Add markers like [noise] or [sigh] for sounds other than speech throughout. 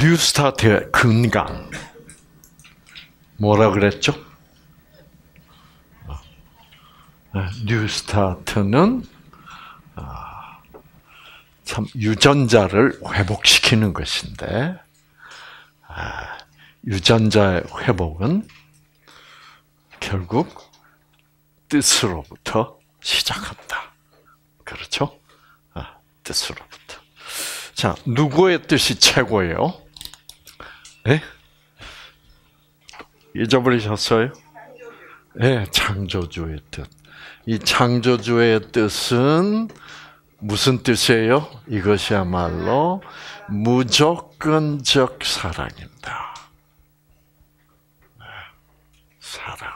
뉴스타트의 근간 뭐라 그랬죠? 아, 뉴스타트는 아, 참 유전자를 회복시키는 것인데 아, 유전자의 회복은 결국 뜻으로부터 시작한다. 그렇죠? 뜻으로부터. 자, 누구의 뜻이 최고예요? 예? 잊어버리셨어요? 예, 창조주의 뜻. 이 창조주의 뜻은 무슨 뜻이에요? 이것이야말로 무조건적 사랑입니다. 네, 사랑.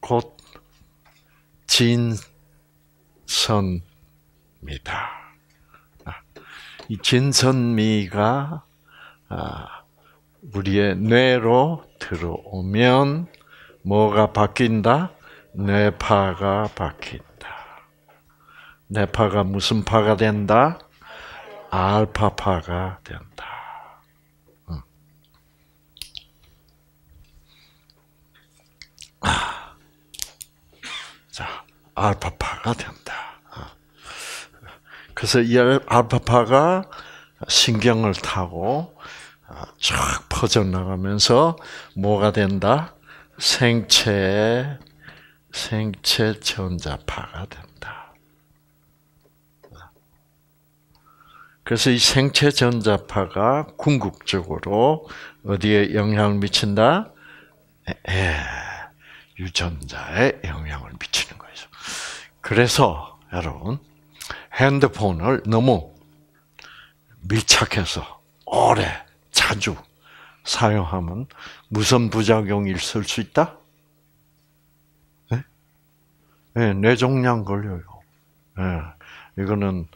곧 진선미다. 아, 이 진선미가 아, 우리의 뇌로 들어오면 뭐가 바뀐다? 뇌파가 바뀐다. 뇌파가 무슨 파가 된다? 알파파가 된다. 아. 자, 알파파가 된다. 어. 그래서 이 알파파가 신경을 타고 쫙 퍼져나가면서 뭐가 된다? 생체, 생체 전자파가 된다. 그래서 이 생체 전자파가 궁극적으로 어디에 영향을 미친다? 예, 유전자에 영향을 미치는 거예 그래서 여러분 핸드폰을 너무 밀착해서 오래 자주 사용하면 무슨 부작용이 있을 수 있다? 네? 네 뇌종양 걸려요. 네, 이거는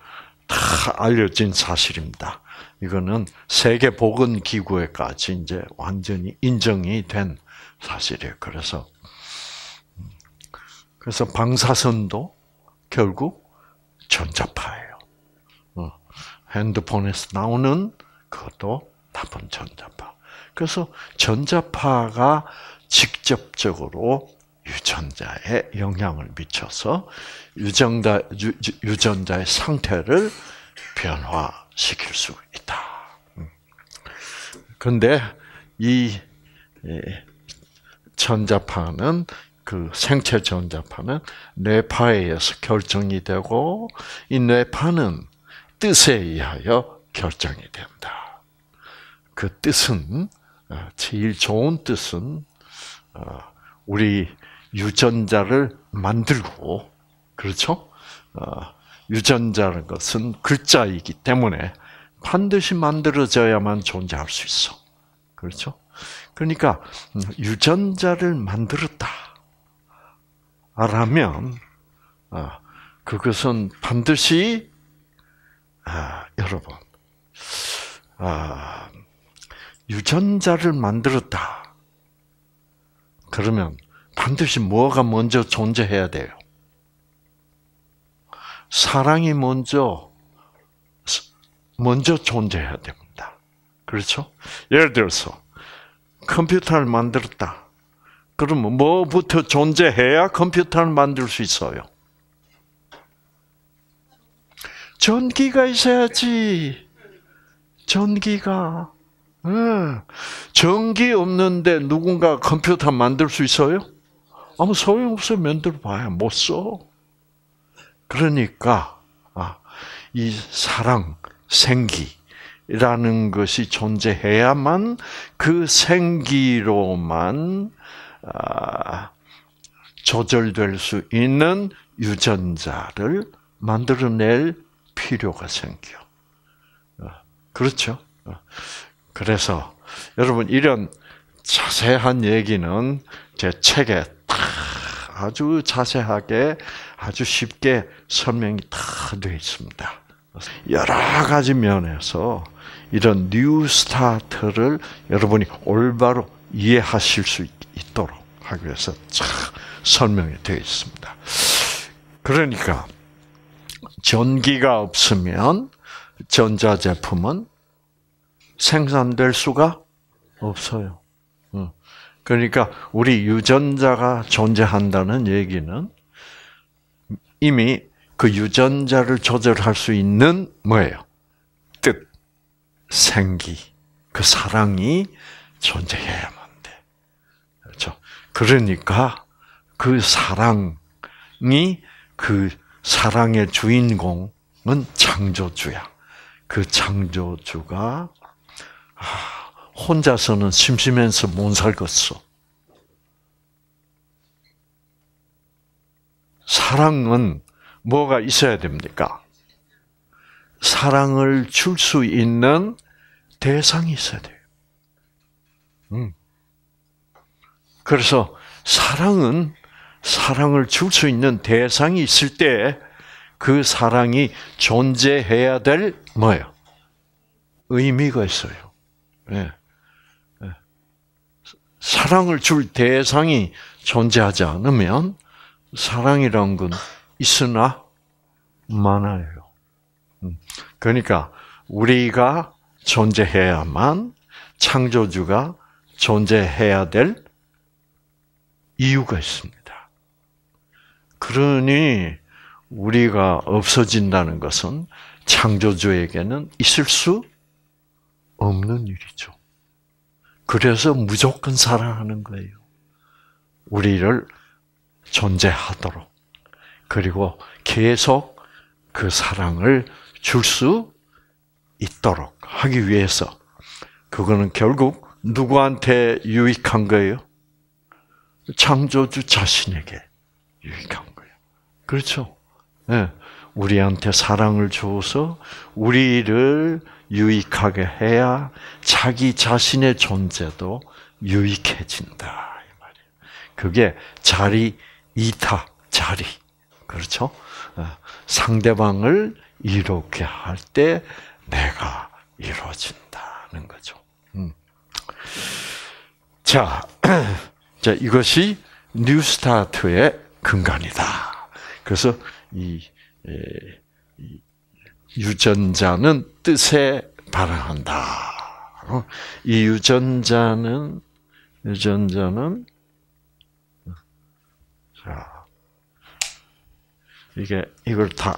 다 알려진 사실입니다. 이거는 세계 보건 기구에까지 이제 완전히 인정이 된 사실이에요. 그래서 그래서 방사선도 결국 전자파예요. 어, 핸드폰에서 나오는 그것도 나쁜 전자파. 그래서 전자파가 직접적으로 유전자에 영향을 미쳐서 유전자, 유, 전자의 상태를 변화시킬 수 있다. 그런데 이 전자파는 그 생체 전자파는 뇌파에 의해서 결정이 되고 이 뇌파는 뜻에 의하여 결정이 된다. 그 뜻은 어, 제일 좋은 뜻은 어, 우리 유전자를 만들고 그렇죠? 어, 유전자는 것은 글자이기 때문에 반드시 만들어져야만 존재할 수 있어. 그렇죠? 그러니까 음, 유전자를 만들었다. 라면 그것은 반드시 아, 여러분 아, 유전자를 만들었다. 그러면 반드시 뭐가 먼저 존재해야 돼요? 사랑이 먼저 먼저 존재해야 됩니다. 그렇죠? 예를 들어서 컴퓨터를 만들었다. 그러면 뭐부터 존재해야 컴퓨터를 만들 수 있어요? 전기가 있어야지. 전기가 음, 전기 없는데 누군가 컴퓨터 만들 수 있어요? 아무 소용 없어요. 들어봐야못 써. 그러니까 아, 이 사랑, 생기라는 것이 존재해야만 그 생기로만 아, 조절될 수 있는 유전자를 만들어낼 필요가 생겨. 아, 그렇죠? 그래서 여러분 이런 자세한 얘기는 제 책에 아주 자세하게 아주 쉽게 설명이 다 되어 있습니다. 여러 가지 면에서 이런 뉴 스타트를 여러분이 올바로 이해하실 수 있도록 하기 위해서 설명이 되어 있습니다. 그러니까 전기가 없으면 전자제품은 생산될 수가 없어요. 어. 그러니까 우리 유전자가 존재한다는 얘기는 이미 그 유전자를 조절할 수 있는 뭐예요? 뜻, 생기, 그 사랑이 존재해야만 돼. 그렇죠? 그러니까 그 사랑이 그 사랑의 주인공은 창조주야. 그 창조주가 아, 혼자서는 심심해서 못 살겠어. 사랑은 뭐가 있어야 됩니까? 사랑을 줄 수 있는 대상이 있어야 돼요. 음. 그래서 사랑은 사랑을 줄 수 있는 대상이 있을 때 그 사랑이 존재해야 될 뭐예요? 의미가 있어요. 예. 예. 사랑을 줄 대상이 존재하지 않으면 사랑이란 건 있으나 많아요. 음. 그러니까 우리가 존재해야만 창조주가 존재해야 될 이유가 있습니다. 그러니 우리가 없어진다는 것은 창조주에게는 있을 수 없는 일이죠. 그래서 무조건 사랑하는 거예요. 우리를 존재하도록. 그리고 계속 그 사랑을 줄 수 있도록 하기 위해서. 그거는 결국 누구한테 유익한 거예요? 창조주 자신에게 유익한 거예요. 그렇죠? 네. 우리한테 사랑을 주서 우리를 유익하게 해야 자기 자신의 존재도 유익해진다. 이 말이에요. 그게 자리 이타, 자리. 그렇죠? 어, 상대방을 이롭게 할 때 내가 이루어진다는 거죠. 음. 자, [clears throat] 자, 이것이 뉴 스타트의 근간이다. 그래서 이 유전자는 뜻에 반응한다. 이 유전자는 유전자는 자 이게 이걸 다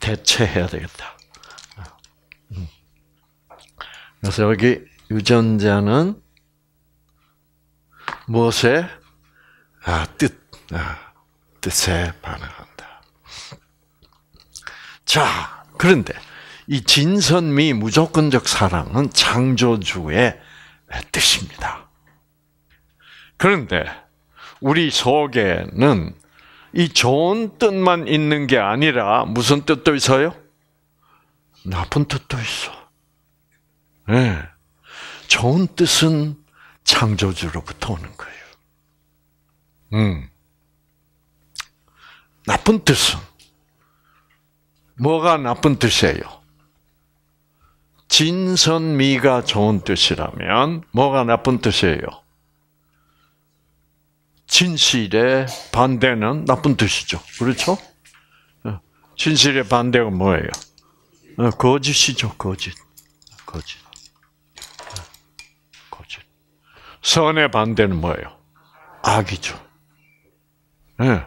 대체해야 되겠다. 그래서 여기 유전자는 무엇에 아, 뜻 아, 뜻에 반응한다. 자 그런데 이 진선미 무조건적 사랑은 창조주의 뜻입니다. 그런데 우리 속에는 이 좋은 뜻만 있는 게 아니라 무슨 뜻도 있어요? 나쁜 뜻도 있어. 네. 좋은 뜻은 창조주로부터 오는 거예요. 음. 나쁜 뜻은 뭐가 나쁜 뜻이에요? 진선미가 좋은 뜻이라면 뭐가 나쁜 뜻이에요? 진실의 반대는 나쁜 뜻이죠. 그렇죠? 어, 진실의 반대가 뭐예요? 어, 거짓이죠, 거짓. 거짓. 어, 거짓. 선의 반대는 뭐예요? 악이죠. 예.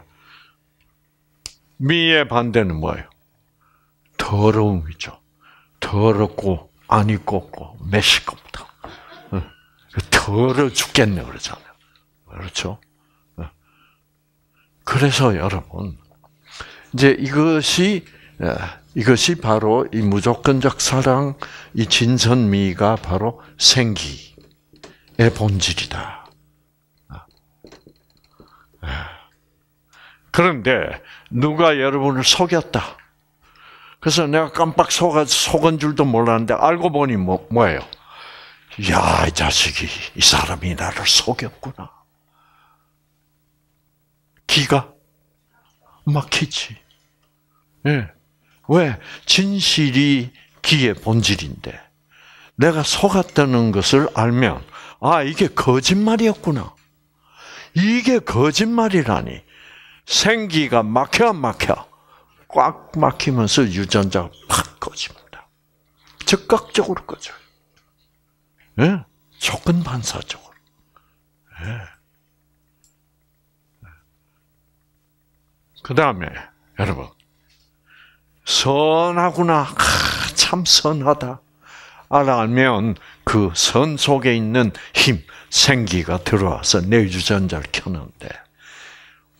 미의 반대는 뭐예요? 더러움이죠. 더럽고 안 입고 고시껍다 더러 죽겠네 그러잖아요. 그렇죠? 그래서 여러분 이제 이것이 어, 이것이 바로 이 무조건적 사랑, 이 진선미가 바로 생기의 본질이다. 어. 그런데 누가 여러분을 속였다. 그래서 내가 깜빡 속아, 속은 줄도 몰랐는데 알고 보니 뭐, 뭐예요? 야, 이 자식이, 이 사람이 나를 속였구나. 기가 막히지. 예. 왜? 진실이 기의 본질인데. 내가 속았다는 것을 알면, 아, 이게 거짓말이었구나. 이게 거짓말이라니. 생기가 막혀, 막혀. 꽉 막히면서 유전자가 팍 꺼집니다. 즉각적으로 꺼져요. 예? 조건 반사적으로. 예. 예. 그 다음에, 여러분. 선하구나. 아, 참 선하다. 알면 그 선 속에 있는 힘, 생기가 들어와서 내 유전자를 켜는데,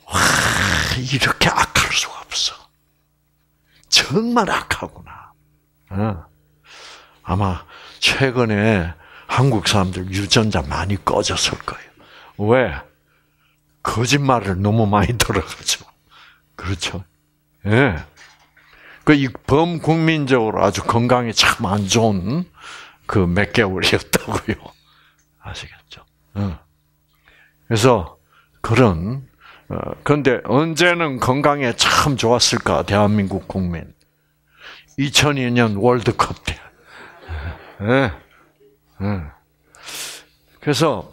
와, 이렇게 악할 수가 없어. 정말 악하구나. 예. 아마 최근에 한국 사람들 유전자 많이 꺼졌을 거예요. 왜? 거짓말을 너무 많이 들어가지고. 그렇죠. 예. 그, 이 범국민적으로 아주 건강에 참 안 좋은 그 몇 개월이었다고요. 아시겠죠? 예. 그래서 그런 어, 그런데 언제는 건강에 참 좋았을까 대한민국 국민. 2002년 월드컵 때. 예, 예. 그래서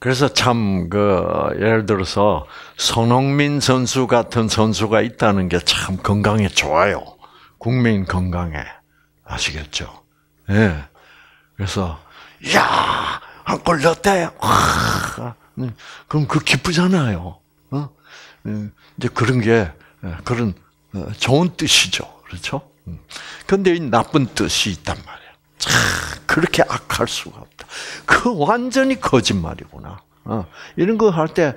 그래서 참 그 예를 들어서 손흥민 선수 같은 선수가 있다는 게 참 건강에 좋아요. 국민 건강에 아시겠죠? 예. 그래서 야, 한골 넣었대. 네. 그럼 그 기쁘잖아요. 어? 네. 이제 그런 게 네, 그런 어, 좋은 뜻이죠. 그렇죠? 음. 근데 이 나쁜 뜻이 있단 말이에참 그렇게 악할 수가 없다. 그 완전히 거짓말이구나. 어. 이런 거 할 때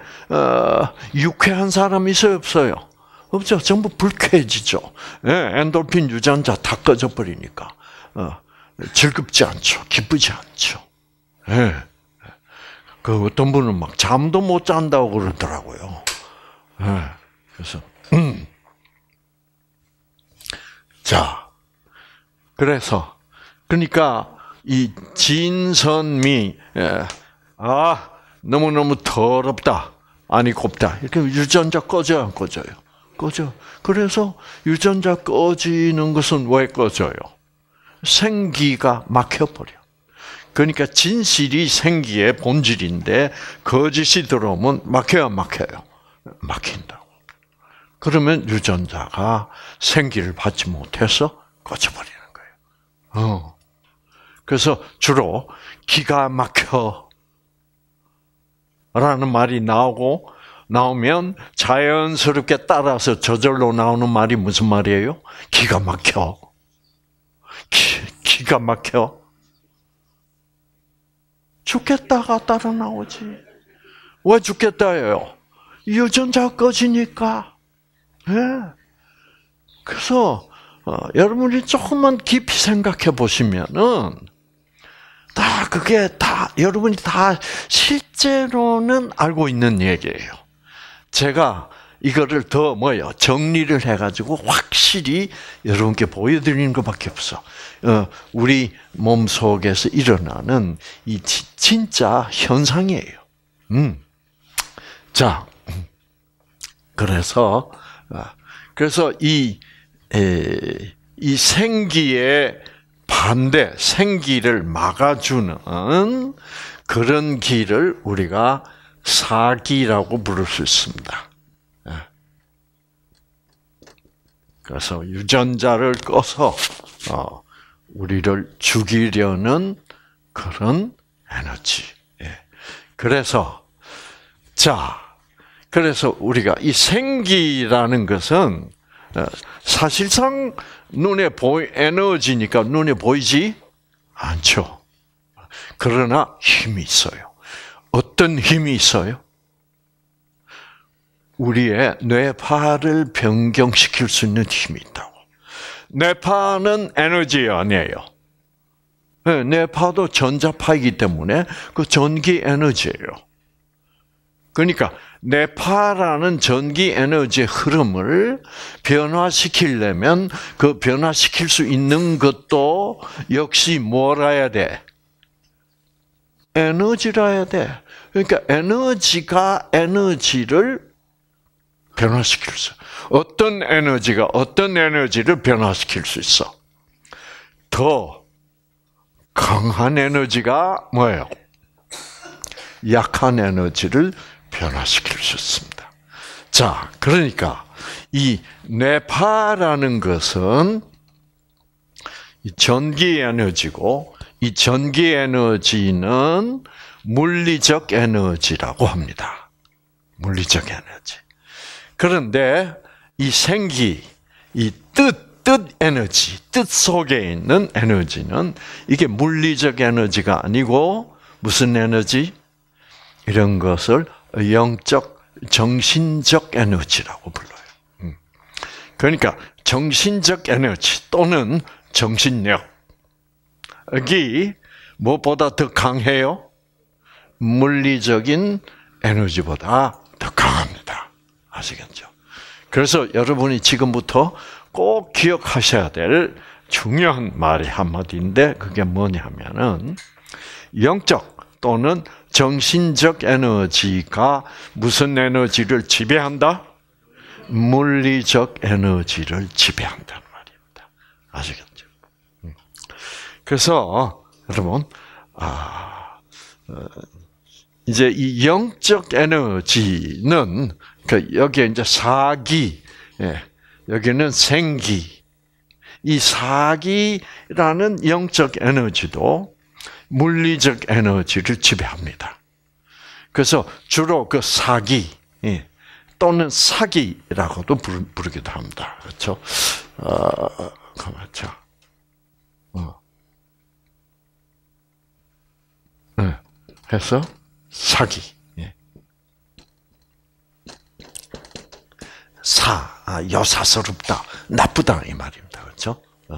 유쾌한 사람 있어요 없어요? 없죠. 전부 불쾌해지죠. 예, 엔돌핀 유전자 다 꺼져 버리니까 즐겁지 않죠. 기쁘지 않죠. 예. 그 어떤 분은 막 잠도 못 잔다고 그러더라고요. 네. 그래서 음. 자 그래서 그러니까 이 진선미 예. 아 너무 너무 더럽다 아니 곱다 이렇게 유전자 꺼져 안 꺼져요 꺼져 그래서 유전자 꺼지는 것은 왜 꺼져요 생기가 막혀버려 그러니까 진실이 생기의 본질인데 거짓이 들어오면 막혀야 막혀요. 막힌다고. 그러면 유전자가 생기를 받지 못해서 꺼져버리는 거예요. 어. 그래서 주로 기가 막혀 라는 말이 나오고 나오면 자연스럽게 따라서 저절로 나오는 말이 무슨 말이에요? 기가 막혀. 기, 기가 막혀. 죽겠다가 따라 나오지. 왜 죽겠다예요? 유전자 꺼지니까. 예. 그래서 어, 여러분이 조금만 깊이 생각해 보시면은 다 그게 다 여러분이 다 실제로는 알고 있는 얘기예요. 제가 이거를 더 뭐요 정리를 해가지고 확실히 여러분께 보여드리는 것밖에 없어. 어, 우리 몸 속에서 일어나는 이 진짜 현상이에요. 음. 자, 그래서 아, 그래서 이이 생기의 반대, 생기를 막아주는 그런 길을 우리가 사기라고 부를 수 있습니다. 예. 그래서 유전자를 꺼서 어, 우리를 죽이려는 그런 에너지. 예. 그래서 자, 그래서 우리가 이 생기라는 것은 어, 사실상 눈에 보이 에너지니까 눈에 보이지 않죠. 그러나 힘이 있어요. 어떤 힘이 있어요? 우리의 뇌파를 변경시킬 수 있는 힘이 있다고. 뇌파는 에너지 아니에요. 네, 뇌파도 전자파이기 때문에 그 전기 에너지예요. 그러니까 뇌파라는 전기 에너지의 흐름을 변화시키려면 그 변화시킬 수 있는 것도 역시 뭐라야 돼? 에너지라야 돼. 그러니까 에너지가 에너지를 변화시킬 수. 어떤 에너지가 어떤 에너지를 변화시킬 수 있어? 더 강한 에너지가 뭐예요? 약한 에너지를 변화시킬 수 있습니다. 자, 그러니까 이 뇌파라는 것은 전기 에너지고 이 전기 에너지는 물리적 에너지라고 합니다. 물리적 에너지. 그런데 이 생기, 이 뜻, 뜻 에너지, 뜻 속에 있는 에너지는 이게 물리적 에너지가 아니고 무슨 에너지? 이런 것을 영적, 정신적 에너지라고 불러요. 음. 그러니까 정신적 에너지 또는 정신력이 무엇보다 더 강해요? 물리적인 에너지보다 더 강합니다. 아시겠죠? 그래서 여러분이 지금부터 꼭 기억하셔야 될 중요한 말이 한마디인데 그게 뭐냐면은 영적 또는 정신적 에너지가 무슨 에너지를 지배한다? 물리적 에너지를 지배한다는 말입니다. 아시겠죠? 음. 그래서 여러분 아 어, 이제 이 영적 에너지는 그 여기에 이제 사기, 예, 여기는 생기. 이 사기라는 영적 에너지도 물리적 에너지를 지배합니다. 그래서 주로 그 사기 예, 또는 사기라고도 부르기도 합니다. 그렇죠? 어, 그렇죠. 어. 네. 해서 사기. 사 아, 여사스럽다, 나쁘다 이 말입니다. 그죠 어,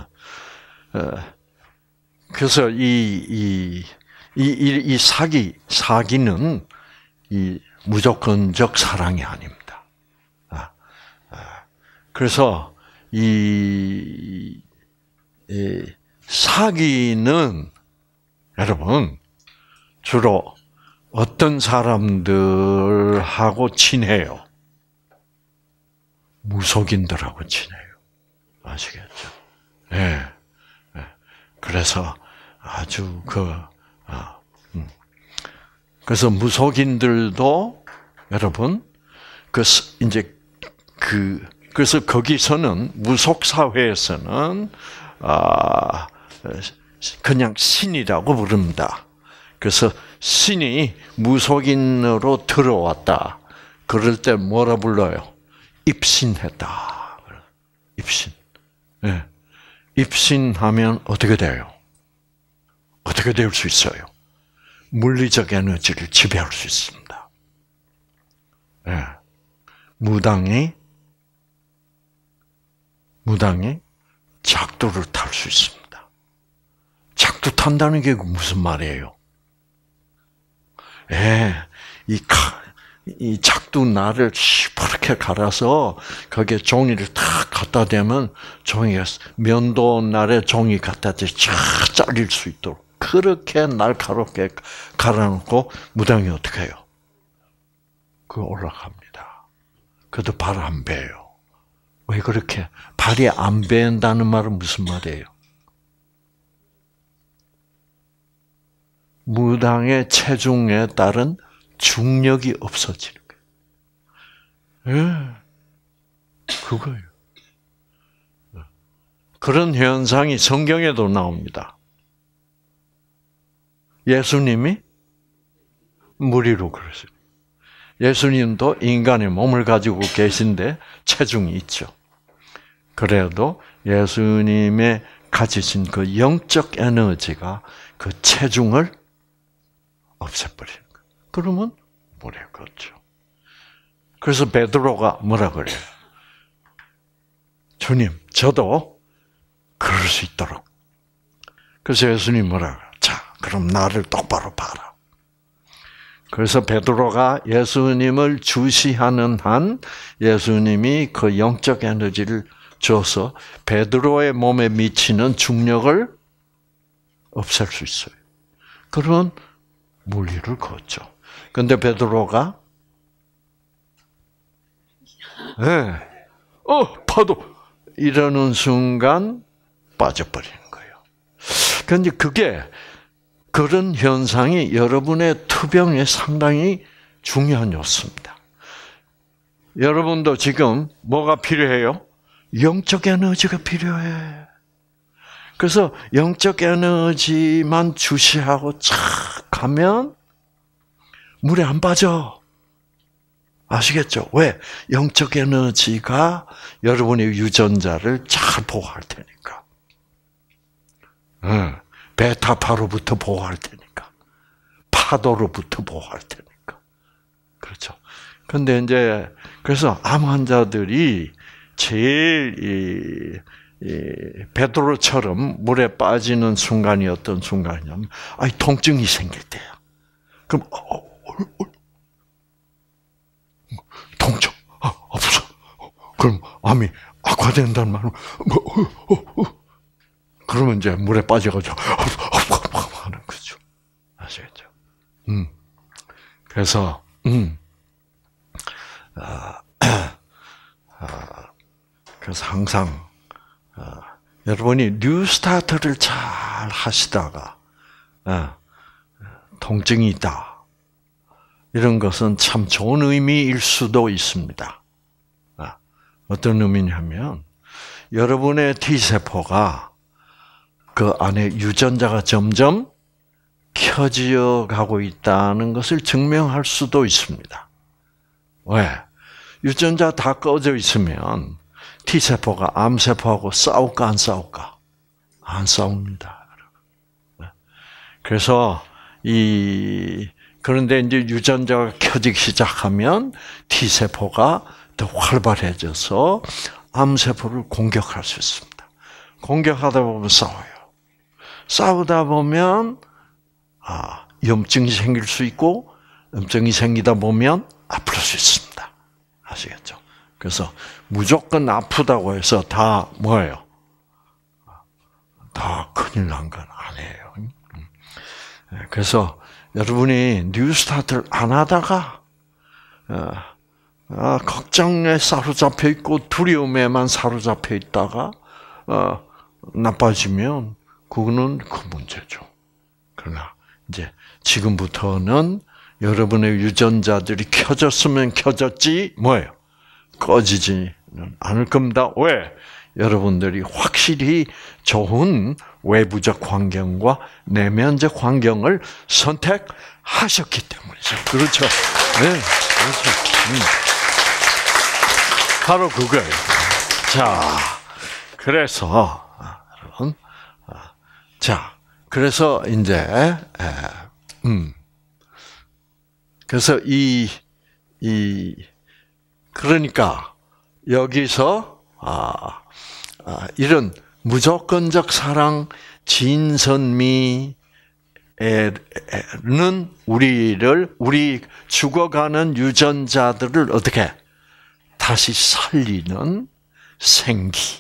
어, 그래서 이이이 이, 이, 사기 사기는 이 무조건적 사랑이 아닙니다. 아, 아, 그래서 이, 이 사기는 여러분 주로 어떤 사람들하고 친해요? 무속인들하고 지내요 아시겠죠? 예. 예. 그래서 아주 그, 아, 음. 그래서 무속인들도 여러분, 그, 이제 그, 그래서 거기서는 무속 사회에서는 아 그냥 신이라고 부릅니다. 그래서 신이 무속인으로 들어왔다. 그럴 때 뭐라 불러요? 입신했다. 입신. 예. 입신하면 어떻게 돼요? 어떻게 될 수 있어요? 물리적 에너지를 지배할 수 있습니다. 예. 무당이 무당이 작두를 탈 수 있습니다. 작두 탄다는 게 무슨 말이에요? 예, 이 카, 이 작두 나를 시퍼렇게 갈아서 거기에 종이를 탁 갖다 대면 종이가 면도 날에 종이 갖다 대쫙 잘릴 수 있도록 그렇게 날카롭게 갈아놓고 무당이 어떻게 해요? 그 올라갑니다. 그래도 발 안 베요. 왜 그렇게 발이 안베인다는 말은 무슨 말이에요? 무당의 체중에 따른 중력이 없어지는 거예요. 예. 그거예요. 네. 그런 현상이 성경에도 나옵니다. 예수님이 무리로 그러십니 예수님도 인간의 몸을 가지고 계신데 체중이 있죠. 그래도 예수님의 가지신 그 영적 에너지가 그 체중을 없애버리는 그러면 물에 걷죠. 그렇죠. 그래서 베드로가 뭐라 그래요? 주님, 저도 그럴 수 있도록. 그래서 예수님 뭐라 그래요? 자, 그럼 나를 똑바로 봐라. 그래서 베드로가 예수님을 주시하는 한 예수님이 그 영적 에너지를 줘서 베드로의 몸에 미치는 중력을 없앨 수 있어요. 그러면 물 위를 걷죠. 근데 베드로가 예. 네. 어, 파도 이러는 순간 빠져버리는 거예요. 근데 그게 그런 현상이 여러분의 투병에 상당히 중요한 요소입니다. 여러분도 지금 뭐가 필요해요? 영적 에너지가 필요해. 그래서 영적 에너지만 주시하고 착 하면 물에 안 빠져. 아시겠죠? 왜? 영적 에너지가 여러분의 유전자를 잘 보호할 테니까. 응. 베타파로부터 보호할 테니까. 파도로부터 보호할 테니까. 그렇죠. 근데 이제, 그래서 암 환자들이 제일 이, 이 베드로처럼 물에 빠지는 순간이 어떤 순간이냐면, 아이, 통증이 생길 때야. 그럼, 어, 어, 통증, 아, 아 그럼 암이 악화된다는 말은, 뭐, 어, 어, 어. 그러면 이제 물에 빠져가지고, 하는 거죠. 아시겠죠? 음. 그래서, 음. 아, [clears throat] 아, 그래서 항상, 아, 여러분이 뉴 스타트를 잘 하시다가, 통증이 있다. 이런 것은 참 좋은 의미일 수도 있습니다. 아, 어떤 의미냐면 여러분의 T세포가 그 안에 유전자가 점점 켜지어 가고 있다는 것을 증명할 수도 있습니다. 왜? 유전자 다 꺼져 있으면 T세포가 암세포하고 싸울까 안 싸울까? 안 싸웁니다. 그래서 이 그런데 이제 유전자가 켜지기 시작하면 T 세포가 더 활발해져서 암 세포를 공격할 수 있습니다. 공격하다 보면 싸워요. 싸우다 보면 아, 염증이 생길 수 있고 염증이 생기다 보면 아플 수 있습니다. 아시겠죠? 그래서 무조건 아프다고 해서 다 뭐예요? 다 큰일 난 건 아니에요. 음. 예, 그래서 여러분이 뉴스타트를 안 하다가 아, 걱정에 사로잡혀 있고 두려움에만 사로잡혀 있다가 어, 나빠지면 그거는 그 문제죠. 그러나 이제 지금부터는 여러분의 유전자들이 켜졌으면 켜졌지 뭐예요? 꺼지지는 않을 겁니다. 왜? 여러분들이 확실히 좋은 외부적 환경과 내면적 환경을 선택하셨기 때문이죠. 그렇죠. 네, 그렇죠. 음. 바로 그거예요. 자, 그래서 여러분, 자, 그래서 이제, 음, 그래서 이, 이, 그러니까 여기서 아, 아 이런 무조건적 사랑, 진선미, 는 우리를 우리 죽어가는 유전자들을 어떻게 다시 살리는 생기,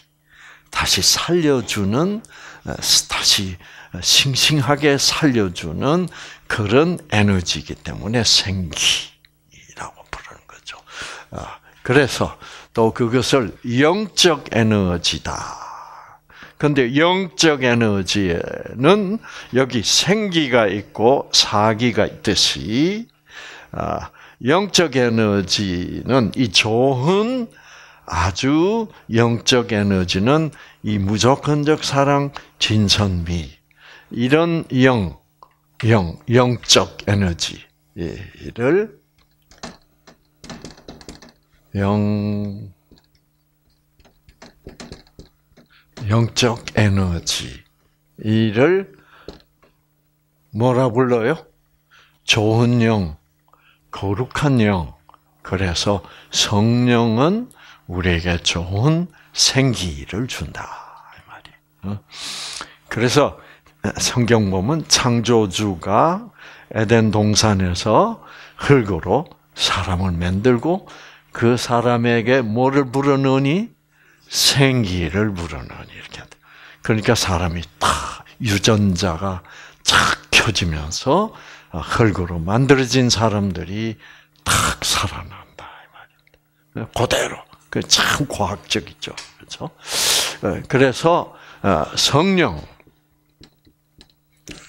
다시 살려주는 어, 다시 싱싱하게 살려주는 그런 에너지이기 때문에 생기라고 부르는 거죠. 어, 그래서 또 그것을 영적 에너지다. 근데 영적 에너지에는 여기 생기가 있고 사기가 있듯이 아, 영적 에너지는 이 좋은 아주 영적 에너지는 이 무조건적 사랑, 진선미 이런 영, 영, 영적 에너지를 영 영적 에너지를 뭐라 불러요? 좋은 영, 거룩한 영. 그래서 성령은 우리에게 좋은 생기를 준다. 이 말이에요. 어? 그래서 성경 보면 창조주가 에덴 동산에서 흙으로 사람을 만들고 그 사람에게 뭐를 불어넣으니? 생기를 불어넣으니 이렇게 한다. 그러니까 사람이 다 유전자가 착 켜지면서 아, 흙으로 만들어진 사람들이 탁 살아난다 이 말입니다. 그대로 그 참 과학적이죠, 그렇죠? 예, 그래서 아, 성령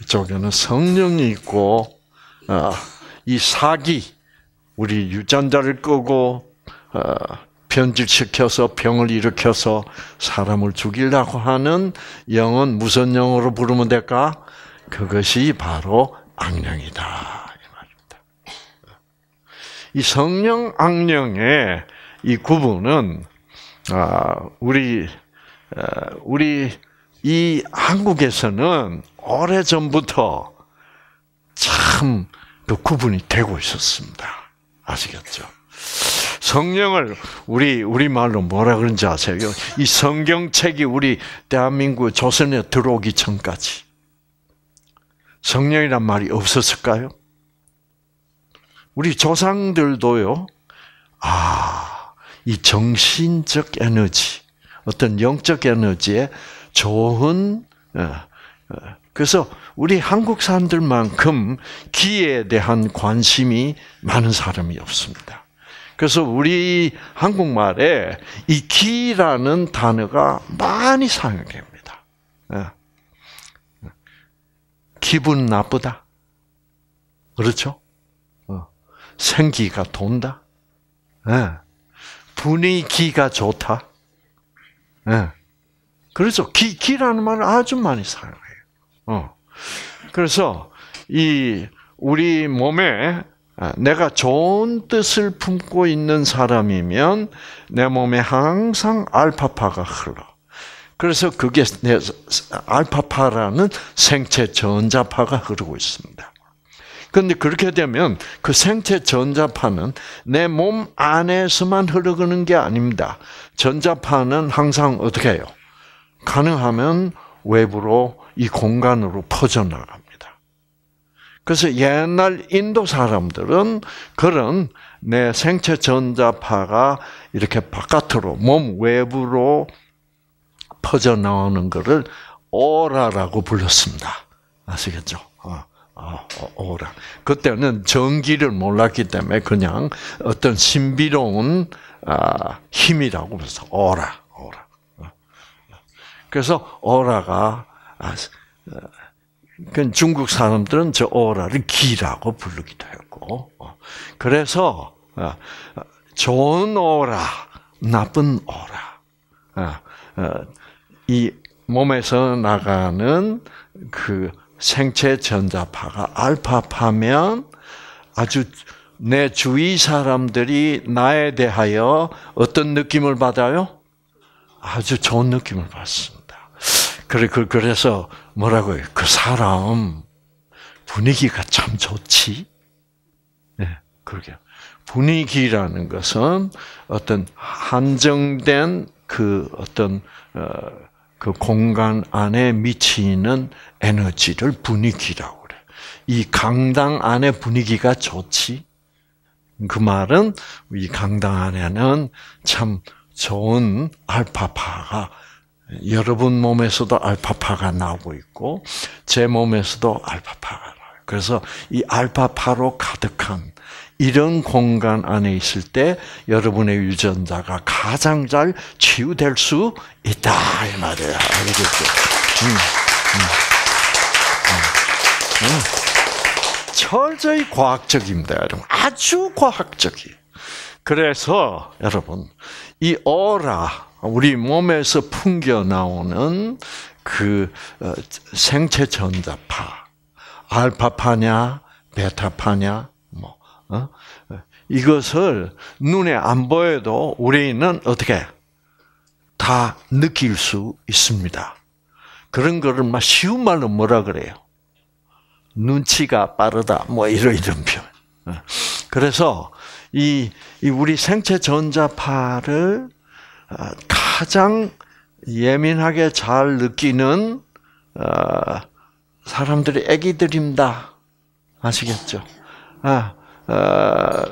쪽에는 성령이 있고 아, 이 사기 우리 유전자를 끄고 변질시켜서 병을 일으켜서 사람을 죽이려고 하는 영은 무슨 영으로 부르면 될까? 그것이 바로 악령이다. 이 말입니다. 이 성령 악령의 이 구분은 아, 우리 아, 우리 이 한국에서는 오래 전부터 참 그 구분이 되고 있었습니다. 아시겠죠? 성령을 우리 우리 말로 뭐라 그런지 아세요? 이 성경책이 우리 대한민국 조선에 들어오기 전까지 성령이란 말이 없었을까요? 우리 조상들도요. 아, 이 정신적 에너지, 어떤 영적 에너지에 좋은 어, 어, 그래서 우리 한국 사람들만큼 기에 대한 관심이 많은 사람이 없습니다. 그래서 우리 한국말에 이 기라는 단어가 많이 사용됩니다. 예. 기분 나쁘다. 그렇죠? 어. 생기가 돈다. 예. 분위기가 좋다. 예. 그래서 기, 기라는 말을 아주 많이 사용해요. 어. 그래서 이 우리 몸에 아, 내가 좋은 뜻을 품고 있는 사람이면 내 몸에 항상 알파파가 흘러. 그래서 그게 내 알파파라는 생체 전자파가 흐르고 있습니다. 그데 그렇게 되면 그 생체 전자파는 내 몸 안에서만 흐르는 게 아닙니다. 전자파는 항상 어떻게 해요? 가능하면 외부로 이 공간으로 퍼져나가 그래서 옛날 인도 사람들은 그런 내 생체 전자파가 이렇게 바깥으로 몸 외부로 퍼져 나오는 것을 오라라고 불렀습니다. 아시겠죠? 어, 어, 어, 오라. 그때는 전기를 몰랐기 때문에 그냥 어떤 신비로운 아, 힘이라고 불렀어. 오라, 오라. 그래서 오라가 아, 그 중국 사람들은 저 오라를 기라고 부르기도 했고. 그래서 어, 좋은 오라, 나쁜 오라. 어, 어, 이 몸에서 나가는 그 생체 전자파가 알파파면 아주 내 주위 사람들이 나에 대하여 어떤 느낌을 받아요? 아주 좋은 느낌을 받습니다. 그, 그래서 뭐라고요? 그 사람 분위기가 참 좋지. 네, 그러게. 분위기라는 것은 어떤 한정된 그 어떤 어, 그 공간 안에 미치는 에너지를 분위기라고 그래. 이 강당 안에 분위기가 좋지. 그 말은 이 강당 안에는 참 좋은 알파파가 여러분 몸에서도 알파파가 나오고 있고 제 몸에서도 알파파가 나요. 그래서 이 알파파로 가득한 이런 공간 안에 있을 때 여러분의 유전자가 가장 잘 치유될 수 있다 이 말이에요. 알겠죠? 음, 음, 음. 음. 철저히 과학적입니다, 여러분. 아주 과학적이. 그래서 여러분 이 오라 아, 우리 몸에서 풍겨 나오는 그 어, 생체 전자파, 알파파냐, 베타파냐, 뭐 어? 이것을 눈에 안 보여도 우리는 어떻게 다 느낄 수 있습니다. 그런 거를 막 쉬운 말로 뭐라 그래요? 눈치가 빠르다, 뭐 이런 이런 표현. 어. 그래서 이, 이 우리 생체 전자파를 아, 가장 예민하게 잘 느끼는 아, 사람들이 아기들입니다. 아시겠죠? 아, 아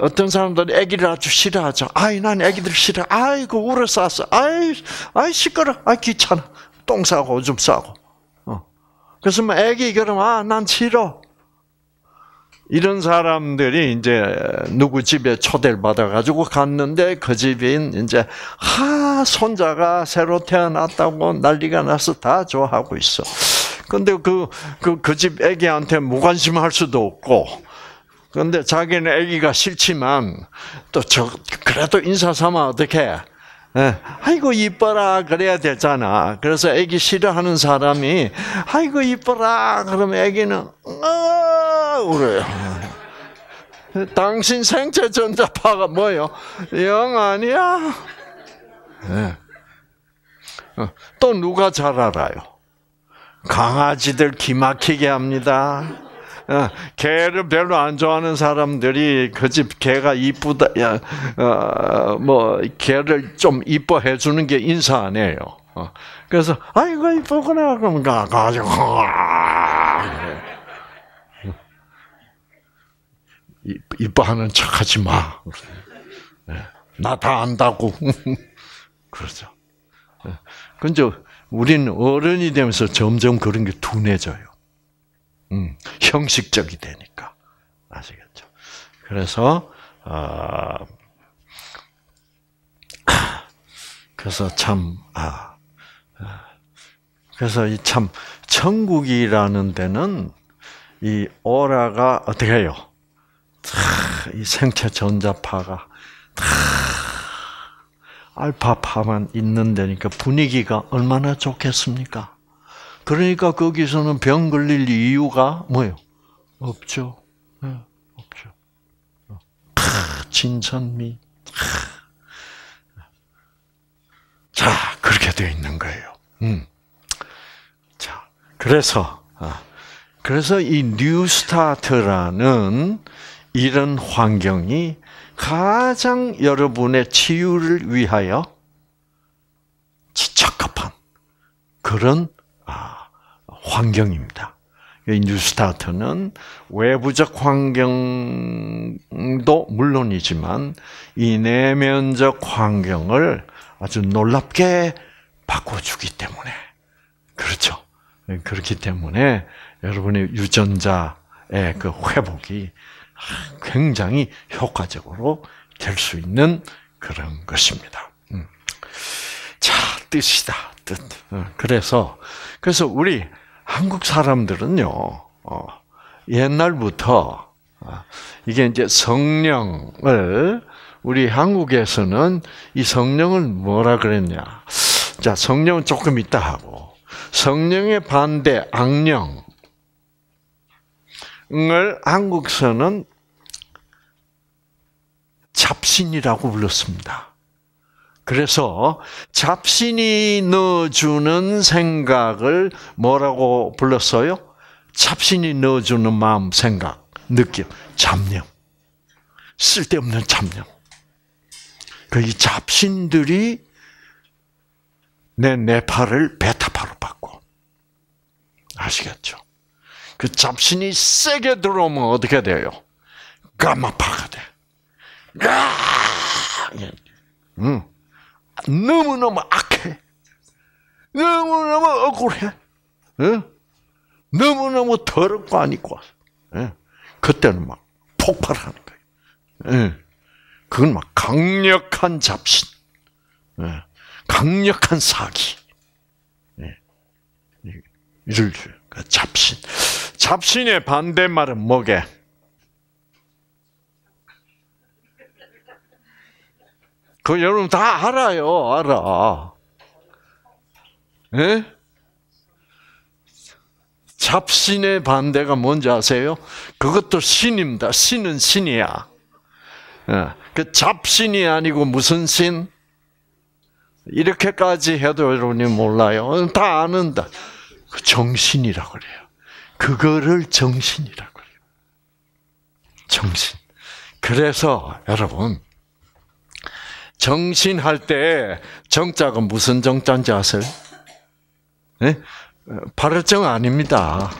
어, 떤 사람들은 아기를 아주 싫어하죠. 아이, 난 아기들 싫어. 아이고, 울어 싸서. 아이, 아이, 시끄러. 아이, 귀찮아. 똥 싸고, 오줌 싸고. 어. 그래서 뭐, 아기, 그러면 아, 난 싫어. 이런 사람들이 이제 누구 집에 초대를 받아가지고 갔는데 그 집인 이제 하 손자가 새로 태어났다고 난리가 나서 다 좋아하고 있어. 근데 그 그 그 집 애기한테 무관심할 수도 없고. 근데 자기는 애기가 싫지만 또 저 그래도 인사 삼아 어떻게? 예. 아이고 이뻐라 그래야 되잖아. 그래서 애기 싫어하는 사람이 아이고 이뻐라 그러면 애기는 어 그래요? 당신 생체 전자파가 뭐요? 영 아니야? 네. 어, 또 누가 잘 알아요? 강아지들 기막히게 합니다. 어, 개를 별로 안 좋아하는 사람들이 그 집 개가 이쁘다, 어, 뭐 개를 좀 이뻐해 주는 게 인사 아니에요 어, 그래서 아이고 이쁘구나 그럼 가가지고 이뻐하는 척하지 마. 예, 나다 안다고. [laughs] 그러죠. 예, 근데 우리는 어른이 되면서 점점 그런 게 둔해져요. 음, 형식적이 되니까 아시겠죠? 그래서 아, 그래서 참 아, 아 그래서 이참 천국이라는 데는 이 오라가 어떻게 해요? 이 생체 전자파가 다 알파파만 있는 데니까 분위기가 얼마나 좋겠습니까? 그러니까 거기서는 병 걸릴 이유가 뭐예요? 없죠. 네, 없죠. 크, 진선미. 자, 그렇게 되어 있는 거예요. 음. 자, 그래서, 아, 그래서 이 뉴스타트라는 이런 환경이 가장 여러분의 치유를 위하여 적합한 그런 아, 환경입니다. 뉴스타트는 외부적 환경도 물론이지만 이 내면적 환경을 아주 놀랍게 바꿔주기 때문에 그렇죠. 그렇기 때문에 여러분의 유전자의 그 회복이 굉장히 효과적으로 될 수 있는 그런 것입니다. 음. 자, 뜻이다, 뜻. 어, 그래서, 그래서 우리 한국 사람들은요, 어, 옛날부터 어, 이게 이제 성령을 우리 한국에서는 이 성령을 뭐라 그랬냐? 자, 성령은 조금 있다 하고 성령의 반대 악령 을 한국서는 잡신이라고 불렀습니다. 그래서 잡신이 넣어주는 생각을 뭐라고 불렀어요? 잡신이 넣어주는 마음, 생각, 느낌, 잡념. 쓸데없는 잡념. 그이 잡신들이 내 뇌파를 베타파로 바꿔. 아시겠죠? 그 잡신이 세게 들어오면 어떻게 돼요? 까마파가 돼. 가! 아! 응. 음. 너무너무 악해. 너무너무 억울해. 응? 너무너무 더럽고 아니고. 응? 그때는 막 폭발하는 거예요. 응. 그건 막 강력한 잡신. 응. 강력한 사기. 예. 예. 이를 줘그 잡신. 잡신의 반대말은 뭐게? 그 여러분 다 알아요, 알아. 예? 잡신의 반대가 뭔지 아세요? 그것도 신입니다. 신은 신이야. 예. 그 잡신이 아니고 무슨 신? 이렇게까지 해도 여러분이 몰라요. 다 아는다. 그 정신이라고 그래요. 그거를 정신이라고 그래요. 정신. 그래서 여러분 정신할 때 정자가 무슨 정자인지 아세요? 네? 예? 발을정 아닙니다.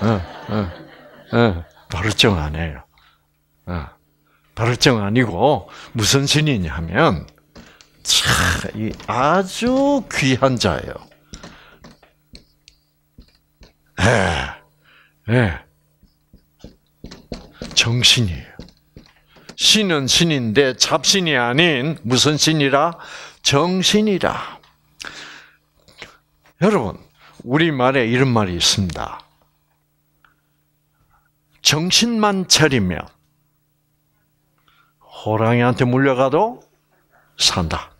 어, 어, 어. 발을정 아니에요. 어. 발을정 아니고 무슨 신이냐면 참, 아주 귀한 자예요. 예, 예. 정신이에요. 신은 신인데 잡신이 아닌 무슨 신이라? 정신이라. 여러분, 우리말에 이런 말이 있습니다. 정신만 차리면 호랑이한테 물려가도 산다.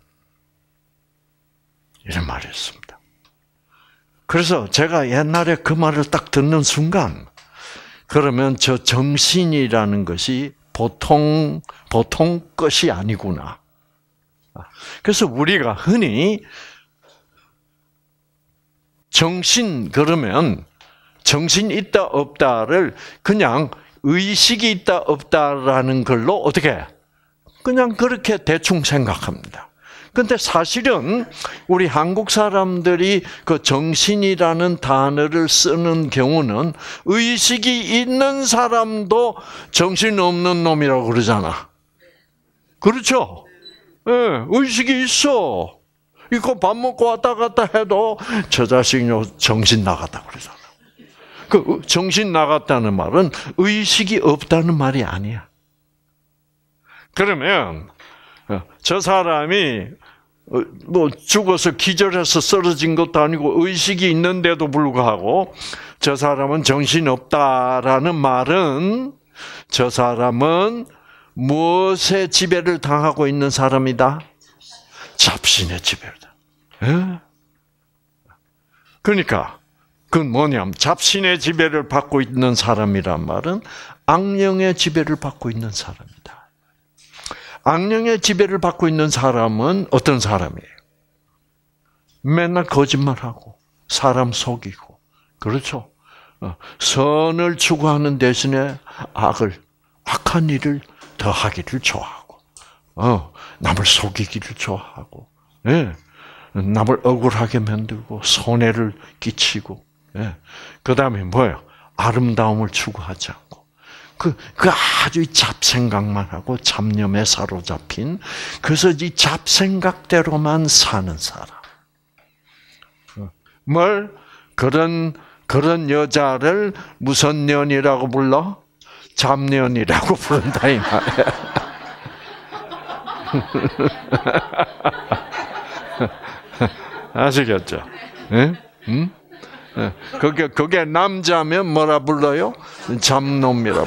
이런 말이 있습니다. 그래서 제가 옛날에 그 말을 딱 듣는 순간, 그러면 저 정신이라는 것이 보통, 보통 것이 아니구나. 그래서 우리가 흔히 정신, 그러면 정신 있다, 없다를 그냥 의식이 있다, 없다라는 걸로 어떻게? 그냥 그렇게 대충 생각합니다. 근데 사실은 우리 한국 사람들이 그 정신이라는 단어를 쓰는 경우는 의식이 있는 사람도 정신 없는 놈이라고 그러잖아. 그렇죠? 예, 네, 의식이 있어. 이거 밥 먹고 왔다 갔다 해도 저 자식 요 정신 나갔다 그러잖아. 그 정신 나갔다는 말은 의식이 없다는 말이 아니야. 그러면 어, 저 사람이 어, 뭐 죽어서 기절해서 쓰러진 것도 아니고 의식이 있는데도 불구하고 저 사람은 정신없다라는 말은 저 사람은 무엇의 지배를 당하고 있는 사람이다? 잡신의 지배다. 그러니까 그건 뭐냐면 잡신의 지배를 받고 있는 사람이란 말은 악령의 지배를 받고 있는 사람이다. 악령의 지배를 받고 있는 사람은 어떤 사람이에요? 맨날 거짓말하고 사람 속이고 그렇죠. 어, 선을 추구하는 대신에 악을 악한 일을 더 하기를 좋아하고, 어 남을 속이기를 좋아하고, 예. 남을 억울하게 만들고 손해를 끼치고, 예. 그 다음에 뭐예요? 아름다움을 추구하자. 그, 그 아주 잡생각만 하고 잡념에 사로잡힌, 그래서 이 잡생각대로만 사는 사람. 어, 뭘? 그런, 그런 여자를 무슨 년이라고 불러? 잡년이라고 [laughs] 부른다, 이 말이야. [laughs] 아시겠죠? 응? 응? 그게 예. 그게 남자면 뭐라 불러요? 잡놈이라고.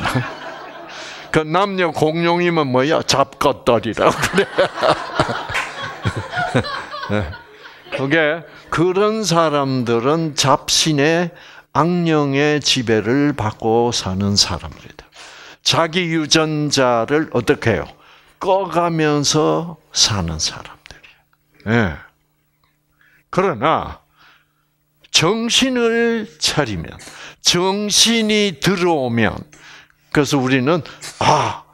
[laughs] 그 남녀 공룡이면 뭐야? 잡것들이라고 그래. 그게 [laughs] 예. 그런 사람들은 잡신의 악령의 지배를 받고 사는 사람들이다. 자기 유전자를 어떻게 해요? 꺼가면서 사는 사람들이에요. 예. 그러나 정신을 차리면, 정신이 들어오면, 그래서 우리는, 아,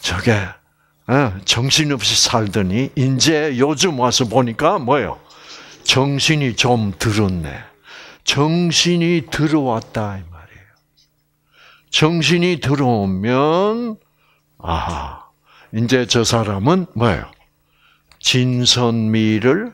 저게, 어, 정신없이 살더니, 이제 요즘 와서 보니까 뭐예요? 정신이 좀 들었네. 정신이 들어왔다, 이 말이에요. 정신이 들어오면, 아 이제 저 사람은 뭐예요? 진선미를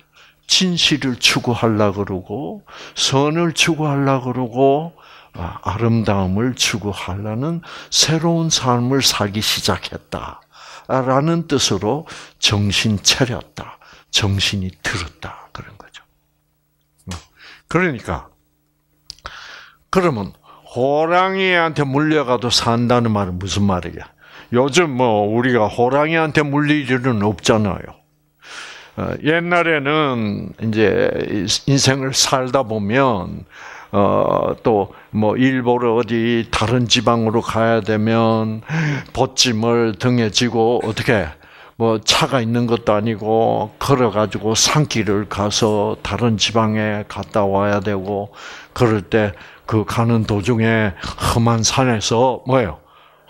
진실을 추구하려 그러고 선을 추구하려 그러고 아, 아름다움을 추구하려는 새로운 삶을 살기 시작했다라는 뜻으로 정신 차렸다, 정신이 들었다 그런 거죠. 음. 그러니까 그러면 호랑이한테 물려가도 산다는 말은 무슨 말이야? 요즘 뭐 우리가 호랑이한테 물릴 일은 없잖아요. 어, 옛날에는 이제 인생을 살다 보면 어, 또, 뭐, 일보러 어디 다른 지방으로 가야 되면, 보짐을 등에 지고, 어떻게, 뭐, 차가 있는 것도 아니고, 걸어가지고 산길을 가서 다른 지방에 갔다 와야 되고, 그럴 때, 그 가는 도중에 험한 산에서, 뭐예요?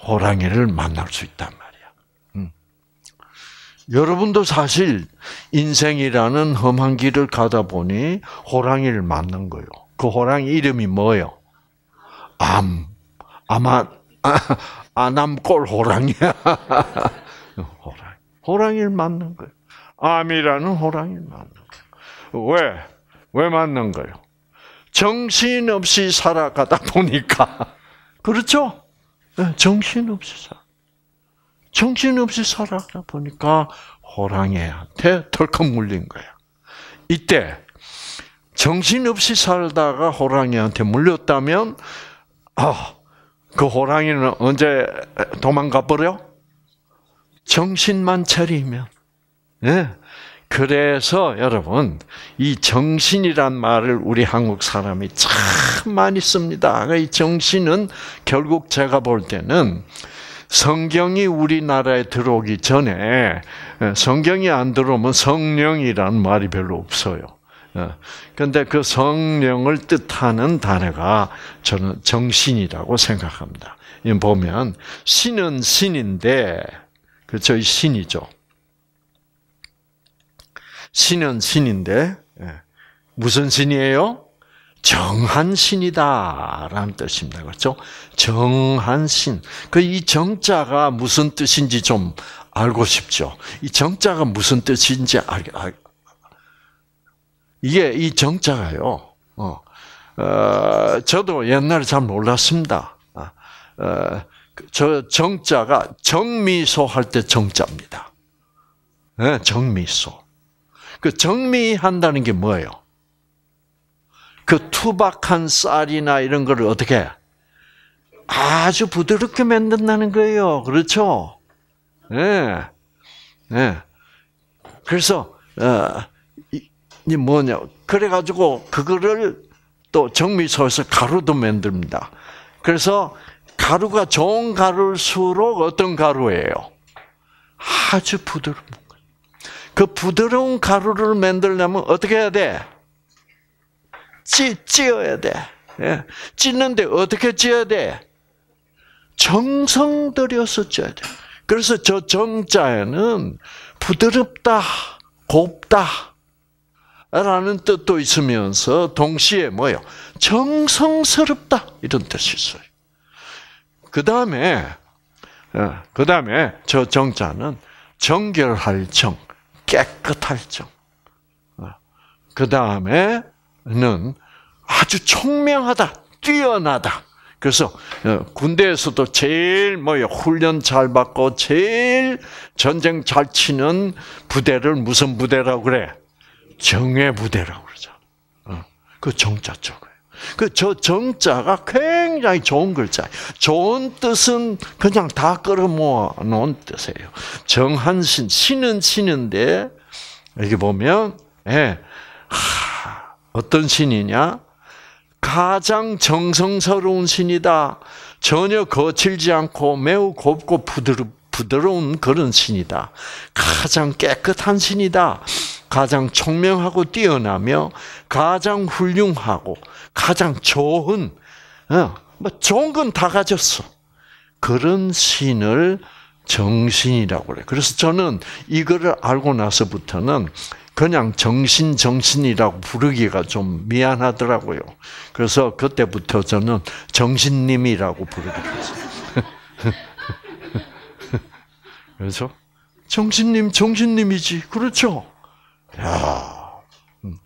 호랑이를 만날 수 있다. 여러분도 사실 인생이라는 험한 길을 가다 보니 호랑이를 맞는 거예요. 그 호랑이 이름이 뭐예요? 암. 아마 아, 안암골 호랑이야. [laughs] 호랑이. 호랑이를 맞는 거예요. 암이라는 호랑이를 맞는 거예요. 왜? 왜 맞는 거예요? 정신없이 살아가다 보니까. [laughs] 그렇죠? 네, 정신없이 살아. 정신없이 살아다 보니까 호랑이한테 덜컥 물린 거야. 이때 정신없이 살다가 호랑이한테 물렸다면 아, 그 호랑이는 언제 도망가 버려? 정신만 차리면. 네? 그래서 여러분 이 정신이란 말을 우리 한국 사람이 참 많이 씁니다. 이 정신은 결국 제가 볼 때는 성경이 우리나라에 들어오기 전에 어, 성경이 안 들어오면 성령이라는 말이 별로 없어요. 그런데그 어, 성령을 뜻하는 단어가 저는 정신이라고 생각합니다. 보면 신은 신인데 그렇죠 신이죠. 신은 신인데 예. 무슨 신이에요? 정한 신이다라는 뜻입니다. 그렇죠? 정한 신. 그 이 정자가 무슨 뜻인지 좀 알고 싶죠. 이 정자가 무슨 뜻인지 알, 알 이게 이 정자가요. 어, 어 저도 옛날에 잘 몰랐습니다. 아, 어, 그 저 정자가 정미소 할 때 정자입니다. 네, 정미소. 그 정미한다는 게 뭐예요? 그 투박한 쌀이나 이런 거를 어떻게 아주 부드럽게 만든다는 거예요. 그렇죠? 예. 네. 예. 네. 그래서 어, 이, 뭐냐? 그래 가지고 그거를 또 정미소에서 가루도 만듭니다. 그래서 가루가 좋은 가루일수록 어떤 가루예요? 아주 부드러운 그 부드러운 가루를 만들려면 어떻게 해야 돼? 찌, 찌어야 돼. 예. 찌는데 어떻게 찌어야 돼? 정성 들여서 어야 돼. 그래서 저 정자에는 부드럽다, 곱다, 라는 뜻도 있으면서 동시에 뭐요? 정성스럽다 이런 뜻이 있어요. 그 다음에 어, 그 다음에 저 정자는 정결할 정, 깨끗할 정. 어, 그 다음에 는 아주 총명하다, 뛰어나다. 그래서 어, 군대에서도 제일 뭐 훈련 잘 받고 제일 전쟁 잘 치는 부대를 무슨 부대라고 그래? 정예 부대라고 그러죠. 어, 그 정자 쪽에. 그저 정자가 굉장히 좋은 글자. 좋은 뜻은 그냥 다 끌어모아 놓은 뜻이에요. 정한신 신은 신인데 여기 보면 예. 하, 어떤 신이냐? 가장 정성스러운 신이다. 전혀 거칠지 않고 매우 곱고 부드러, 부드러운 그런 신이다. 가장 깨끗한 신이다. 가장 총명하고 뛰어나며 가장 훌륭하고 가장 좋은 어, 뭐 좋은 건 다 가졌어. 그런 신을 정신이라고 그래. 그래서 저는 이거를 알고 나서부터는 그냥 정신 정신이라고 부르기가 좀 미안하더라고요. 그래서 그때부터 저는 정신님이라고 부르게 됐어요. [laughs] 그래서 정신님 정신님이지 그렇죠? 야. 음.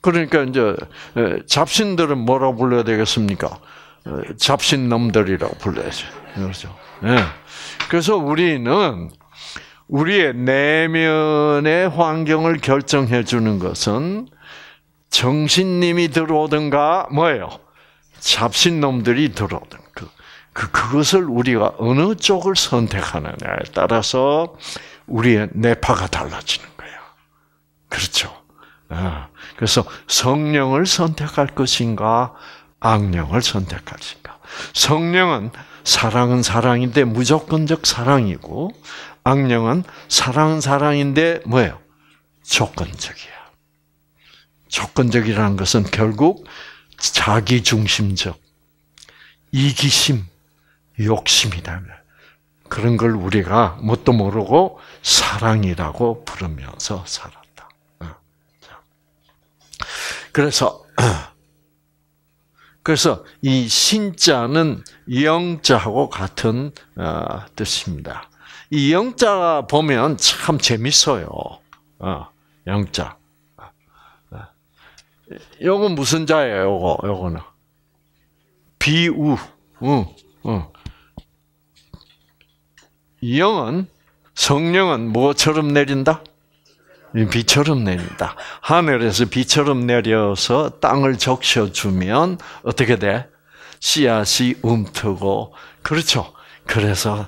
그러니까 이제 잡신들은 뭐라 불러야 되겠습니까? 잡신놈들이라고 불러야죠. 그렇죠? 네. 그래서 우리는 우리의 내면의 환경을 결정해 주는 것은 정신님이 들어오든가 뭐예요? 잡신놈들이 들어오든 그, 그 그것을 우리가 어느 쪽을 선택하느냐에 따라서 우리의 내파가 달라지는 거예요. 그렇죠? 아, 그래서 성령을 선택할 것인가 악령을 선택할 것인가. 성령은 사랑은 사랑인데 무조건적 사랑이고 악령은 사랑은 사랑인데 뭐예요? 조건적이야. 조건적이라는 것은 결국 자기 중심적, 이기심, 욕심이다. 그런 걸 우리가 뭣도 모르고 사랑이라고 부르면서 살았다. 어. 그래서 [clears throat] 그래서 이 신자는 영자하고 같은 어, 뜻입니다. 이 영자 보면 참 재밌어요. 어, 영자. 요건 무슨 자예요? 요거, 요거는 비우. 응, 응. 영은 성령은 무처럼 내린다? 비처럼 내린다. 하늘에서 비처럼 내려서 땅을 적셔주면 어떻게 돼? 씨앗이 움트고 그렇죠. 그래서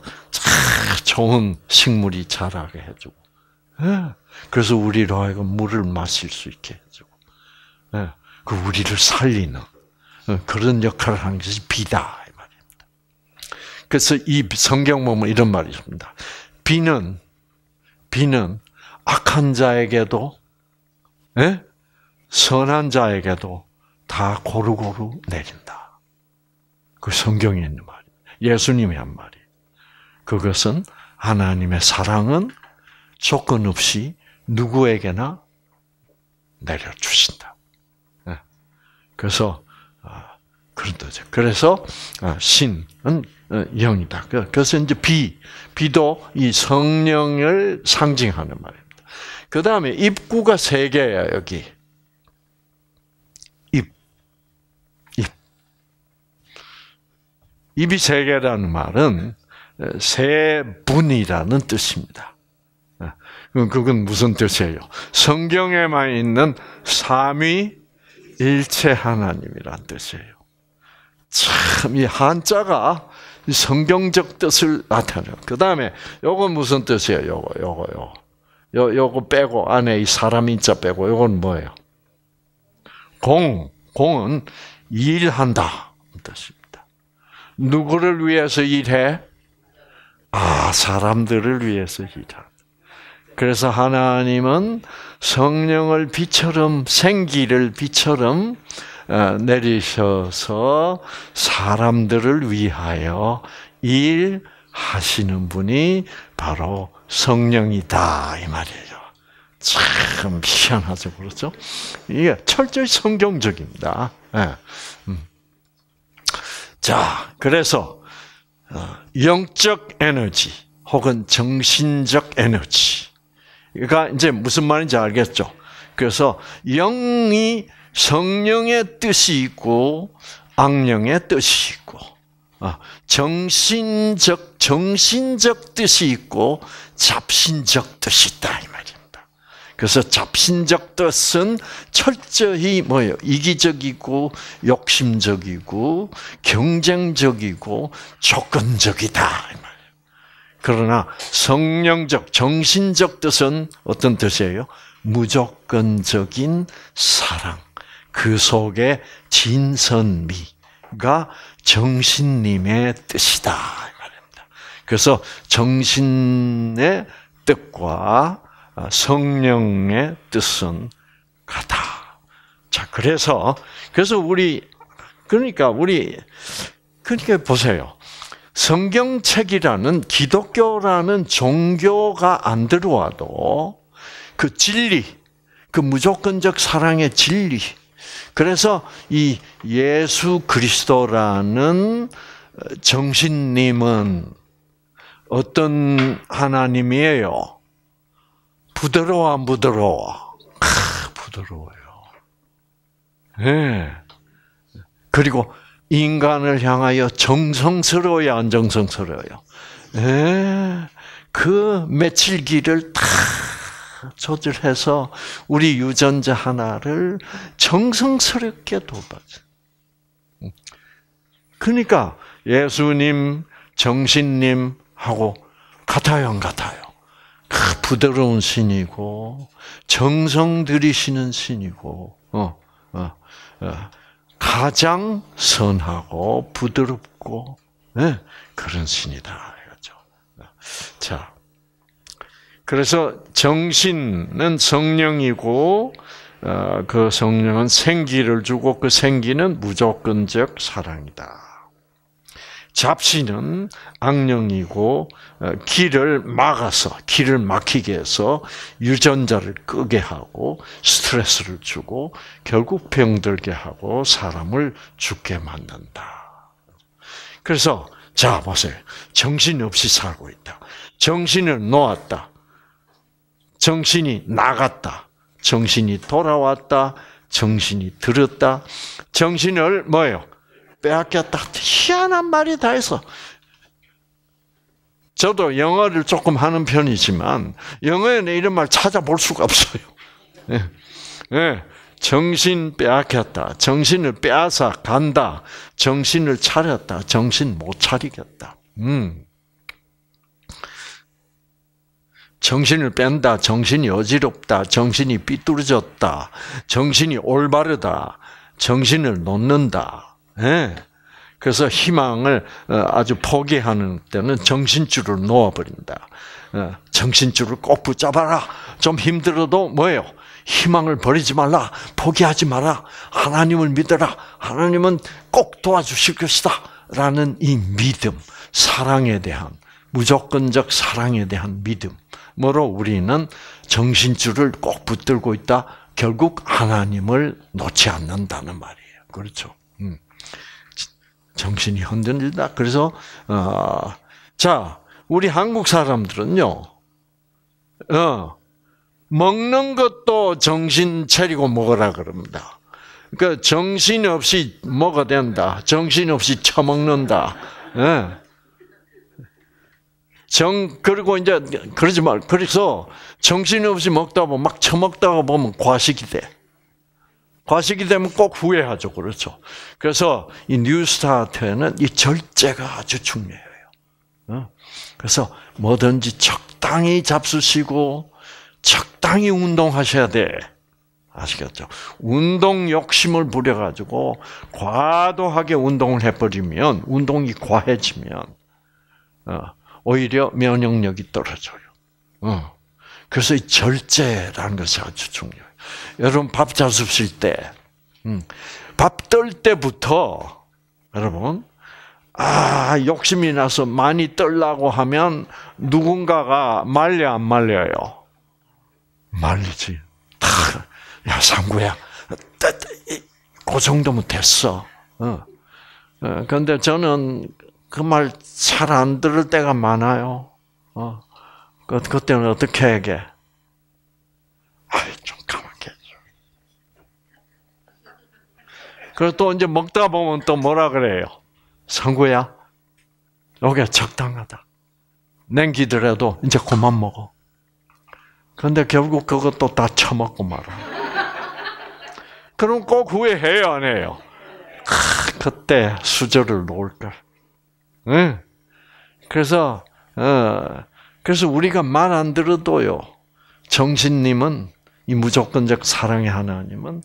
좋은 식물이 자라게 해주고. 예. 그래서 우리로 하여금 물을 마실 수 있게 해주고. 예. 그 우리를 살리는 예. 그런 역할을 하는 것이 비다. 그래서 이 성경 보면 이런 말이 있습니다. 비는, 비는 악한 자에게도, 선한 자에게도 다 고루고루 내린다. 그 성경에 있는 말이에요. 예수님이 한 말이에요. 그것은 하나님의 사랑은 조건 없이 누구에게나 내려주신다. 예. 그래서 아, 그런 뜻이에요. 그래서 아, 신은 어, 영이다. 그, 그래서 이제 비, 비도 이 성령을 상징하는 말입니다. 그 다음에 입구가 세 개야 여기. 입, 입. 입이 세 개라는 말은 세 분이라는 뜻입니다. 그건 무슨 뜻이에요? 성경에만 있는 삼위 일체 하나님이란 뜻이에요. 참 이 한자가 성경적 뜻을 나타내요. 그 다음에 요건 무슨 뜻이에요? 요거 요거 요거 요 요거 빼고 안에 이 사람 인자 빼고 요건 뭐예요? 공 공은 일한다 뜻입니다. 누구를 위해서 일해? 아, 사람들을 위해서 일한다. 그래서 하나님은 성령을 비처럼 생기를 비처럼 어, 내리셔서 사람들을 위하여 일하시는 분이 바로 성령이다 이 말이에요. 참 희한하죠, 그렇죠? 이게 철저히 성경적입니다. 예. 음. 자, 그래서 영적 에너지 혹은 정신적 에너지가 그러니까 이제 무슨 말인지 알겠죠? 그래서 영이 성령의 뜻이 있고 악령의 뜻이 있고 아, 정신적 정신적 뜻이 있고 잡신적 뜻이 있다 이 말. 그래서 잡신적 뜻은 철저히 뭐예요? 이기적이고 욕심적이고 경쟁적이고 조건적이다. 그러나 성령적, 정신적 뜻은 어떤 뜻이에요? 무조건적인 사랑. 그 속에 진선미가 정신님의 뜻이다. 이 말입니다. 그래서 정신의 뜻과 아, 성령의 뜻은 같아. 자, 그래서, 그래서 우리, 그러니까 우리, 그러니까 보세요. 성경책이라는 기독교라는 종교가 안 들어와도 그 진리, 그 무조건적 사랑의 진리. 그래서 이 예수 그리스도라는 정신님은 어떤 하나님이에요? 부드러워 안 부드러워? 크, 부드러워요. 예. 그리고 인간을 향하여 정성스러워요, 안 정성스러워요? 예. 그 며칠기를 다 조절해서 우리 유전자 하나를 정성스럽게 돌봐줘. 그러니까 예수님, 정신님 하고 같아요, 안 같아요? 아, 부드러운 신이고 정성 들이시는 신이고 어, 어, 어, 가장 선하고 부드럽고 네? 그런 신이다 이거죠. 어, 자, 그래서 정신은 성령이고 어, 그 성령은 생기를 주고 그 생기는 무조건적 사랑이다. 잡신은 악령이고 어, 길을 막아서 길을 막히게 해서 유전자를 끄게 하고 스트레스를 주고 결국 병들게 하고 사람을 죽게 만든다. 그래서 자 보세요. 정신없이 살고 있다. 정신을 놓았다. 정신이 나갔다. 정신이 돌아왔다. 정신이 들었다. 정신을 뭐예요? 빼앗겼다. 희한한 말이 다 있어. 저도 영어를 조금 하는 편이지만 영어에는 이런 말 찾아볼 수가 없어요. 예. 예. 정신 빼앗겼다. 정신을 빼앗아 간다. 정신을 차렸다. 정신 못 차리겠다. 음. 정신을 뺀다. 정신이 어지럽다. 정신이 삐뚤어졌다. 정신이 올바르다. 정신을 놓는다. 예. 그래서 희망을 어, 아주 포기하는 때는 정신줄을 놓아버린다. 어, 정신줄을 꼭 붙잡아라. 좀 힘들어도 뭐예요? 희망을 버리지 말라. 포기하지 마라. 하나님을 믿어라. 하나님은 꼭 도와주실 것이다. 라는 이 믿음, 사랑에 대한, 무조건적 사랑에 대한 믿음으로 우리는 정신줄을 꼭 붙들고 있다. 결국 하나님을 놓지 않는다는 말이에요. 그렇죠. 정신이 흔들린다. 그래서 어, 자 우리 한국 사람들은요, 어, 먹는 것도 정신 차리고 먹으라 그럽니다. 그러니까 정신 없이 먹어 야 된다. 정신 없이 처먹는다. 예. 정 그리고 이제 그러지 말. 그래서 정신 없이 먹다 보면 막 처먹다가 보면 과식이 돼. 과식이 되면 꼭 후회하죠. 그렇죠. 그래서 이 뉴스타트에는 이 절제가 아주 중요해요. 어? 그래서 뭐든지 적당히 잡수시고 적당히 운동하셔야 돼. 아시겠죠? 운동 욕심을 부려가지고 과도하게 운동을 해버리면 운동이 과해지면 어, 오히려 면역력이 떨어져요. 어. 그래서 이 절제라는 것이 아주 중요해요. 여러분 밥잘 줍실 때, 음, 밥떨 때부터 여러분 아 욕심이 나서 많이 떨라고 하면 누군가가 말려 안 말려요? 말리지. 야 상구야, 그 정도면 됐어. 그런데 어. 어, 저는 그 말 잘 안 들을 때가 많아요. 어. 그, 그때는 어떻게 하게? 그리고 또 이제 먹다 보면 또 뭐라 그래요? 상구야, 여기 적당하다. 냉기더라도 이제 그만 먹어. 그데 결국 그것도 다 처먹고 말아. 그럼 꼭 후회해요, 안 해요? 아, 그때 수저를 놓을 걸. 응? 그래서 어, 그래서 우리가 말 안 들어도요. 정신님은 이 무조건적 사랑의 하나님은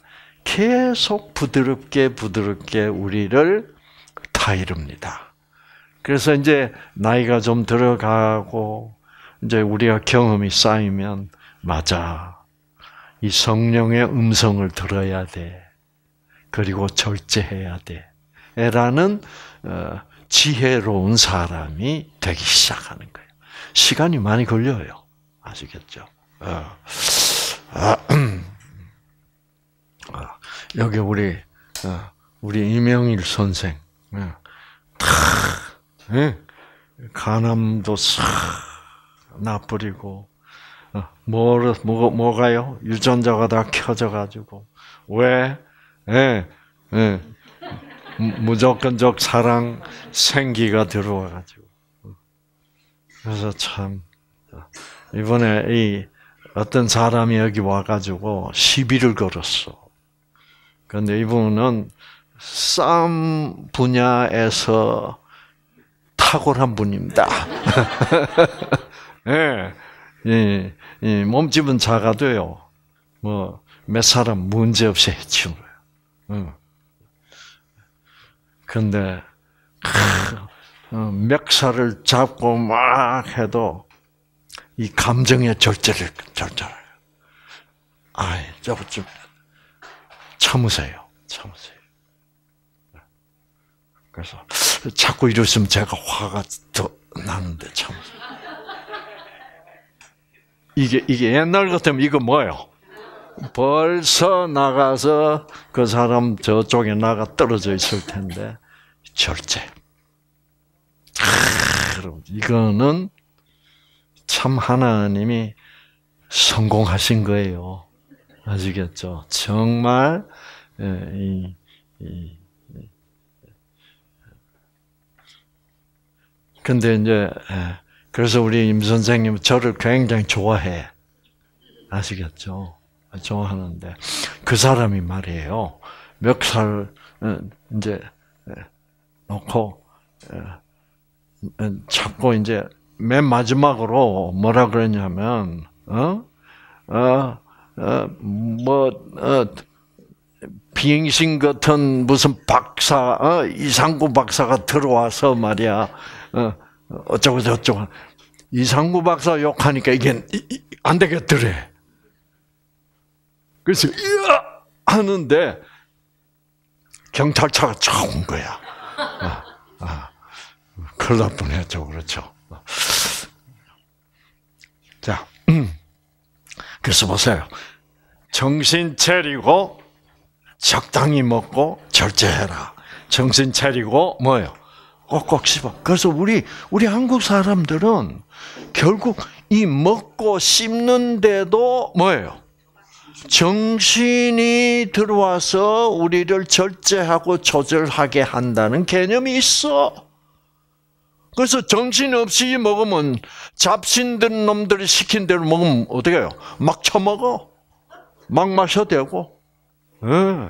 계속 부드럽게 부드럽게 우리를 타이릅니다. 그래서 이제 나이가 좀 들어가고 이제 우리가 경험이 쌓이면 맞아. 이 성령의 음성을 들어야 돼. 그리고 절제해야 돼. 에 라는 어, 지혜로운 사람이 되기 시작하는 거예요. 시간이 많이 걸려요. 아시겠죠? 어. 아, [clears throat] 아. 여기 우리 어, 우리 이명일 선생 예. 탁 예. 간암도 싹 나버리고 뭐, 어, 뭐, 뭐가요? 유전자가 다 켜져가지고. 왜? 예, 예. 무조건적 사랑 생기가 들어와가지고. 그래서 참, 이번에 이 어떤 사람이 여기 와가지고 시비를 걸었어. 그런데 이분은 쌈 분야에서 탁월한 분입니다. [laughs] 예, 예, 예, 몸집은 작아도요, 뭐, 몇 사람 문제없이 해치워요. 응. 근데, 어, 멱살을 잡고 막 해도, 이 감정의 절제를, 절제를. 아이, 저거 참으세요. 참으세요. 그래서 자꾸 이러시면 제가 화가 더 나는데 참으세요. 이게 이게 옛날 같으면 이거 뭐예요? 벌써 나가서 그 사람 저쪽에 나가 떨어져 있을 텐데 절제. 아, 이거는 참 하나님이 성공하신 거예요. 아시겠죠? 정말 예, 이, 이, 근데 이제 예, 그래서 우리 임 선생님 저를 굉장히 좋아해 아시겠죠? 좋아하는데 그 사람이 말이에요 몇살 어, 이제 예, 놓고 음, 음, 자꾸 이제 맨 마지막으로 뭐라 그러냐면 어? 어? 어, 뭐 어, 비행신 같은 무슨 박사 어, 이상구 박사가 들어와서 말이야 어, 어쩌고 저쩌고 이상구 박사 욕하니까 이게 안 되겠더래. 그래서 이야 하는데 경찰차가 차온 거야. 아, 아, 큰일 날 뻔했죠, 그렇죠. 자, 음. 그래서 보세요. 정신 차리고 적당히 먹고 절제해라. 정신 차리고 뭐요? 꼭꼭 씹어. 그래서 우리 우리 한국 사람들은 결국 이 먹고 씹는데도 뭐예요? 정신이 들어와서 우리를 절제하고 조절하게 한다는 개념이 있어. 그래서 정신 없이 먹으면 잡신 든 놈들이 시킨 대로 먹으면 어떻게 해요? 막 처먹어. 막 마셔도 되고, 예.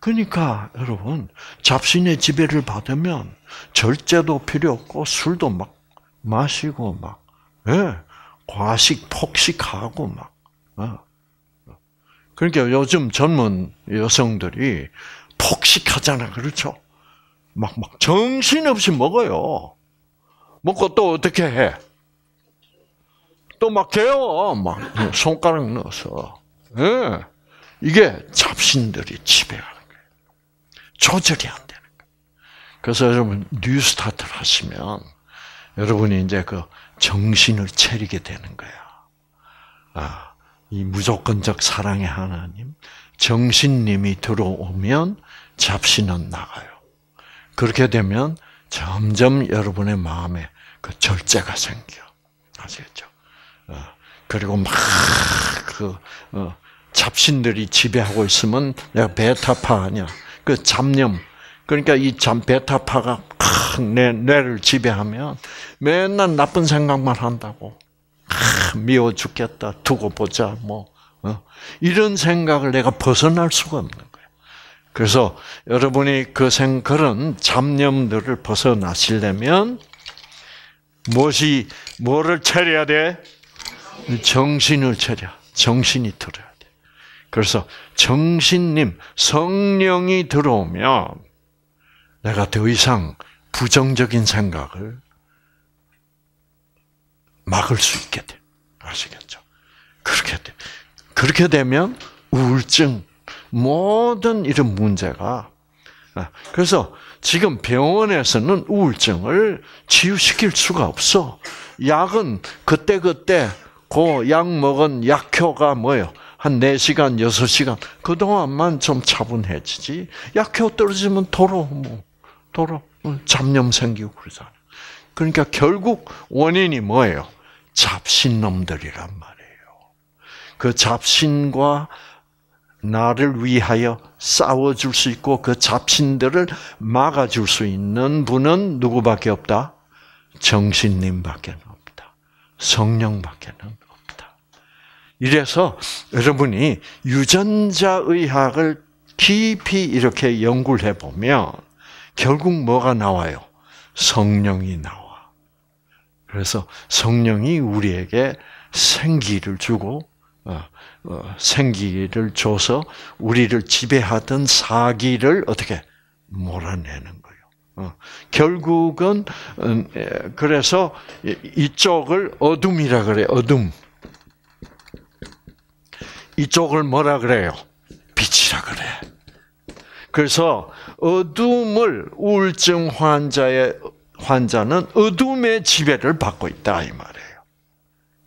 그러니까 여러분 잡신의 지배를 받으면 절제도 필요 없고 술도 막 마시고 막 예, 과식 폭식하고 막 어. 그러니까 요즘 젊은 여성들이 폭식하잖아 그렇죠? 막 막 정신없이 먹어요. 먹고 또 어떻게 해? 또 막혀요. 막 손가락 넣어서. 네. 이게 잡신들이 지배하는 거예요. 조절이 안 되는 거예요. 그래서 여러분 뉴스타트를 하시면 여러분이 이제 그 정신을 차리게 되는 거야. 아, 이 무조건적 사랑의 하나님, 정신님이 들어오면 잡신은 나가요. 그렇게 되면 점점 여러분의 마음에 그 절제가 생겨. 아시겠죠? 그리고 막그 어, 잡신들이 지배하고 있으면 내가 베타파 아니야. 그 잡념. 그러니까 이잠 베타파가 내 뇌를 지배하면 맨날 나쁜 생각만 한다고. 미워 죽겠다. 두고 보자. 뭐 어? 이런 생각을 내가 벗어날 수가 없는 거예요. 그래서 여러분이 그 생, 그런 잡념들을 벗어나시려면 무엇이 뭐를 차려야 돼? 정신을 차려. 정신이 들어야 돼. 그래서 정신님, 성령이 들어오면 내가 더 이상 부정적인 생각을 막을 수 있게 돼. 아시겠죠? 그렇게 돼. 그렇게 되면 우울증, 모든 이런 문제가 아, 그래서 지금 병원에서는 우울증을 치유시킬 수가 없어. 약은 그때그때 그때 그약 먹은 약효가 뭐예요? 한 4시간, 6시간. 그동안만 좀 차분해지지. 약효 떨어지면 도로, 뭐, 도로, 잡념 생기고 그러잖아. 그러니까 결국 원인이 뭐예요? 잡신놈들이란 말이에요. 그 잡신과 나를 위하여 싸워줄 수 있고 그 잡신들을 막아줄 수 있는 분은 누구밖에 없다? 정신님밖에 없다. 성령밖에는 이래서 여러분이 유전자 의학을 깊이 이렇게 연구를 해보면 결국 뭐가 나와요? 성령이 나와. 그래서 성령이 우리에게 생기를 주고 어, 어, 생기를 줘서 우리를 지배하던 사기를 어떻게 몰아내는 거예요. 어, 결국은 음, 예, 그래서 이쪽을 어둠이라 그래 요 어둠. 이쪽을 뭐라 그래요? 빛이라 그래. 그래서 어둠을 우울증 환자의 환자는 어둠의 지배를 받고 있다 이 말이에요.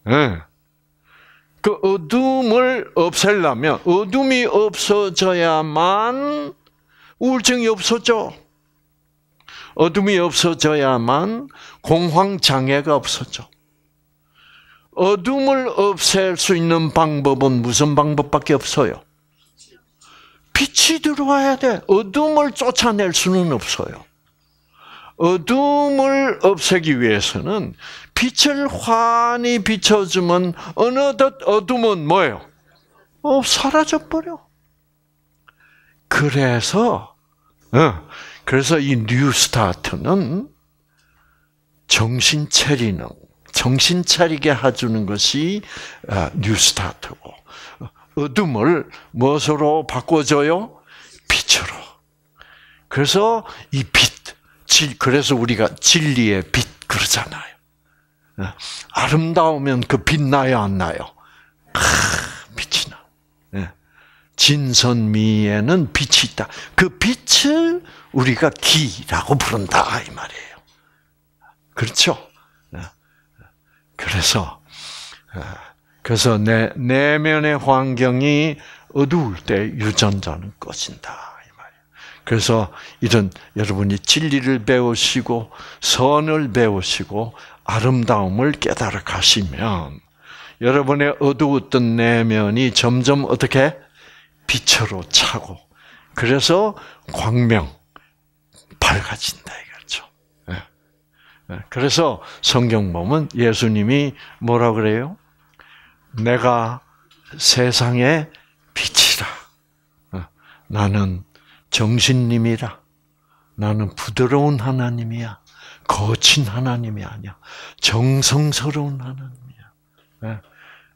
예. 그 어둠을 없애려면 어둠이 없어져야만 우울증이 없어져. 어둠이 없어져야만 공황 장애가 없어져. 어둠을 없앨 수 있는 방법은 무슨 방법밖에 없어요? 빛이 들어와야 돼. 어둠을 쫓아낼 수는 없어요. 어둠을 없애기 위해서는 빛을 환히 비춰주면 어느덧 어둠은 뭐예요? 어, 사라져버려. 그래서, 어, 그래서 이 뉴스타트는 정신 차리는 정신 차리게 해주는 것이 아, 뉴스타트고 어둠을 무엇으로 바꿔줘요? 빛으로. 그래서 이 빛, 그래서 우리가 진리의 빛 그러잖아요. 아, 아름다우면 그 빛나요, 안 나요? 아, 빛이 나. 예. 진선미에는 빛이 있다. 그 빛을 우리가 기라고 부른다, 이 말이에요. 그렇죠? 그래서 어, 그래서 내 내면의 환경이 어두울 때 유전자는 꺼진다 이말이에 그래서 이런 여러분이 진리를 배우시고 선을 배우시고 아름다움을 깨달아 가시면 여러분의 어두웠던 내면이 점점 어떻게 빛으로 차고 그래서 광명 밝아진다. 네, 그래서 성경 범은 예수님이 뭐라 그래요? 내가 세상의 빛이라. 어, 나는 정신님이라. 나는 부드러운 하나님이야. 거친 하나님이 아니야. 정성스러운 하나님이야. 네,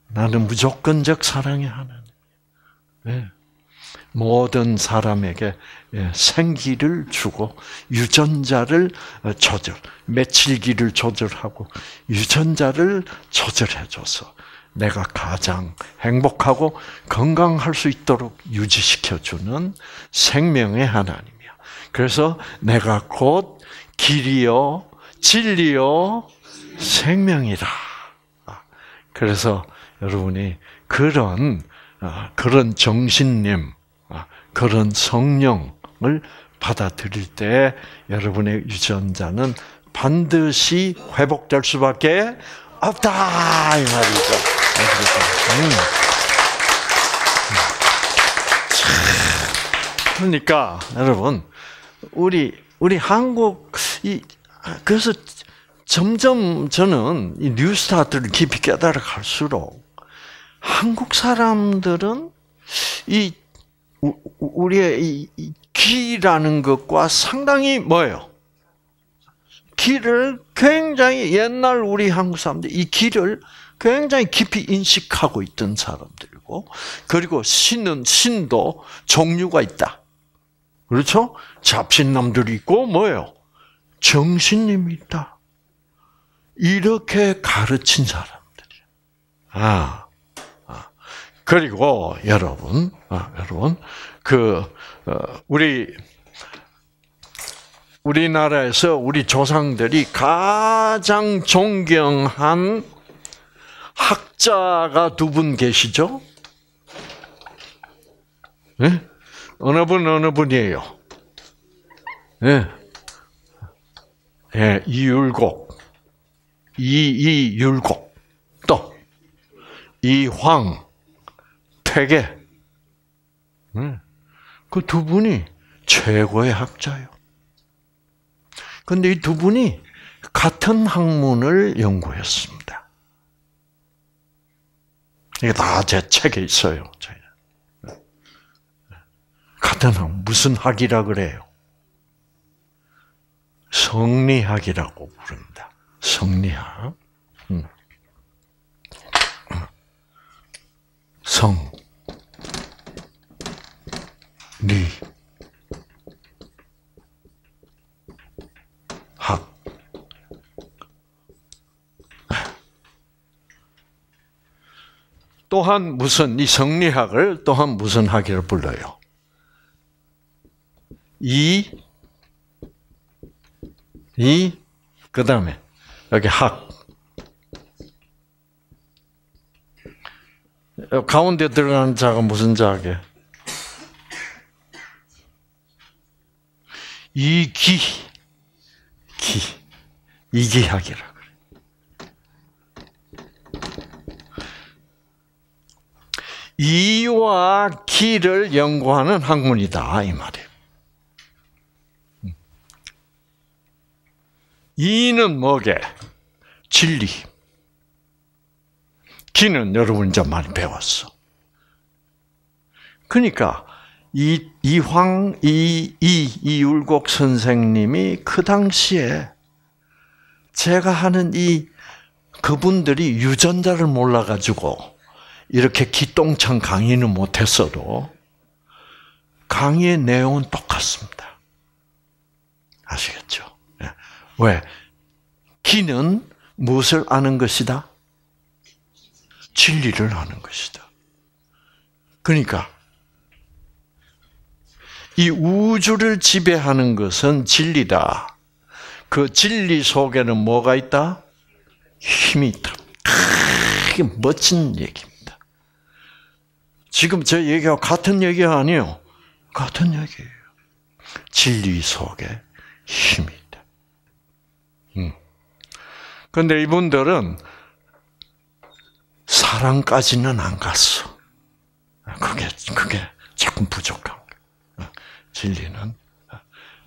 나는 무조건적 사랑의 하나님. 네, 모든 사람에게 예, 생기를 주고 유전자를 어, 조절, 며칠기를 조절하고 유전자를 조절해줘서 내가 가장 행복하고 건강할 수 있도록 유지시켜주는 생명의 하나님이야. 그래서 내가 곧 길이요, 진리요, 생명이라. 그래서 여러분이 그런 어, 그런 정신님, 어, 그런 성령, 사랑을 받아들일 때 여러분의 유전자는 반드시 회복될 수밖에 없다 이 말이죠. 음. 그러니까 여러분 우리 우리 한국 이 그래서 점점 저는 이 뉴스타트를 깊이 깨달아 갈수록 한국 사람들은 이 우리의 이 기라는 것과 상당히 뭐예요? 기를 굉장히 옛날 우리 한국 사람들 이 기를 굉장히 깊이 인식하고 있던 사람들이고 그리고 신은 신도 종류가 있다. 그렇죠? 잡신남들이 있고 뭐예요? 정신님이 있다. 이렇게 가르친 사람들이. 아, 아. 그리고 여러분, 아, 여러분 그 어, 우리 우리나라에서 우리 조상들이 가장 존경한 학자가 두 분 계시죠? 네? 어느 분 어느 분이에요? 예. 네. 네, 이율곡. 이이율곡. 또 이황 태계. 음. 그두 분이 최고의 학자예요. 근데 이 두 분이 같은 학문을 연구했습니다. 이게 다 제 책에 있어요. 같은 학, 무슨 학이라 그래요? 성리학이라고 부릅니다. 성리학. 음. 성. 니, 네. 학. 또한 무슨, 이 성리학을 또한 무슨 학이라 불러요? 이, 이, 그 다음에, 여기 학. 가운데 들어가는 자가 무슨 자게? 이기, 기, 이기학이라 그래. 이와 기를 연구하는 학문이다 이 말이에요. 이는 뭐게? 진리. 기는 여러분 이제 많이 배웠어. 그러니까 이, 이황, 이, 이, 이율곡 선생님이 그 당시에 제가 하는 이 그분들이 유전자를 몰라가지고 이렇게 기똥찬 강의는 못했어도 강의의 내용은 똑같습니다. 아시겠죠? 예. 왜? 기는 무엇을 아는 것이다? 진리를 아는 것이다. 그러니까 이 우주를 지배하는 것은 진리다. 그 진리 속에는 뭐가 있다? 힘이 있다. 크게 멋진 얘기입니다. 지금 제 얘기와 같은 얘기 아니에요. 같은 얘기예요. 진리 속에 힘이 있다. 음. 근데 이분들은 사랑까지는 안 갔어. 그게, 그게 조금 부족함. 진리는.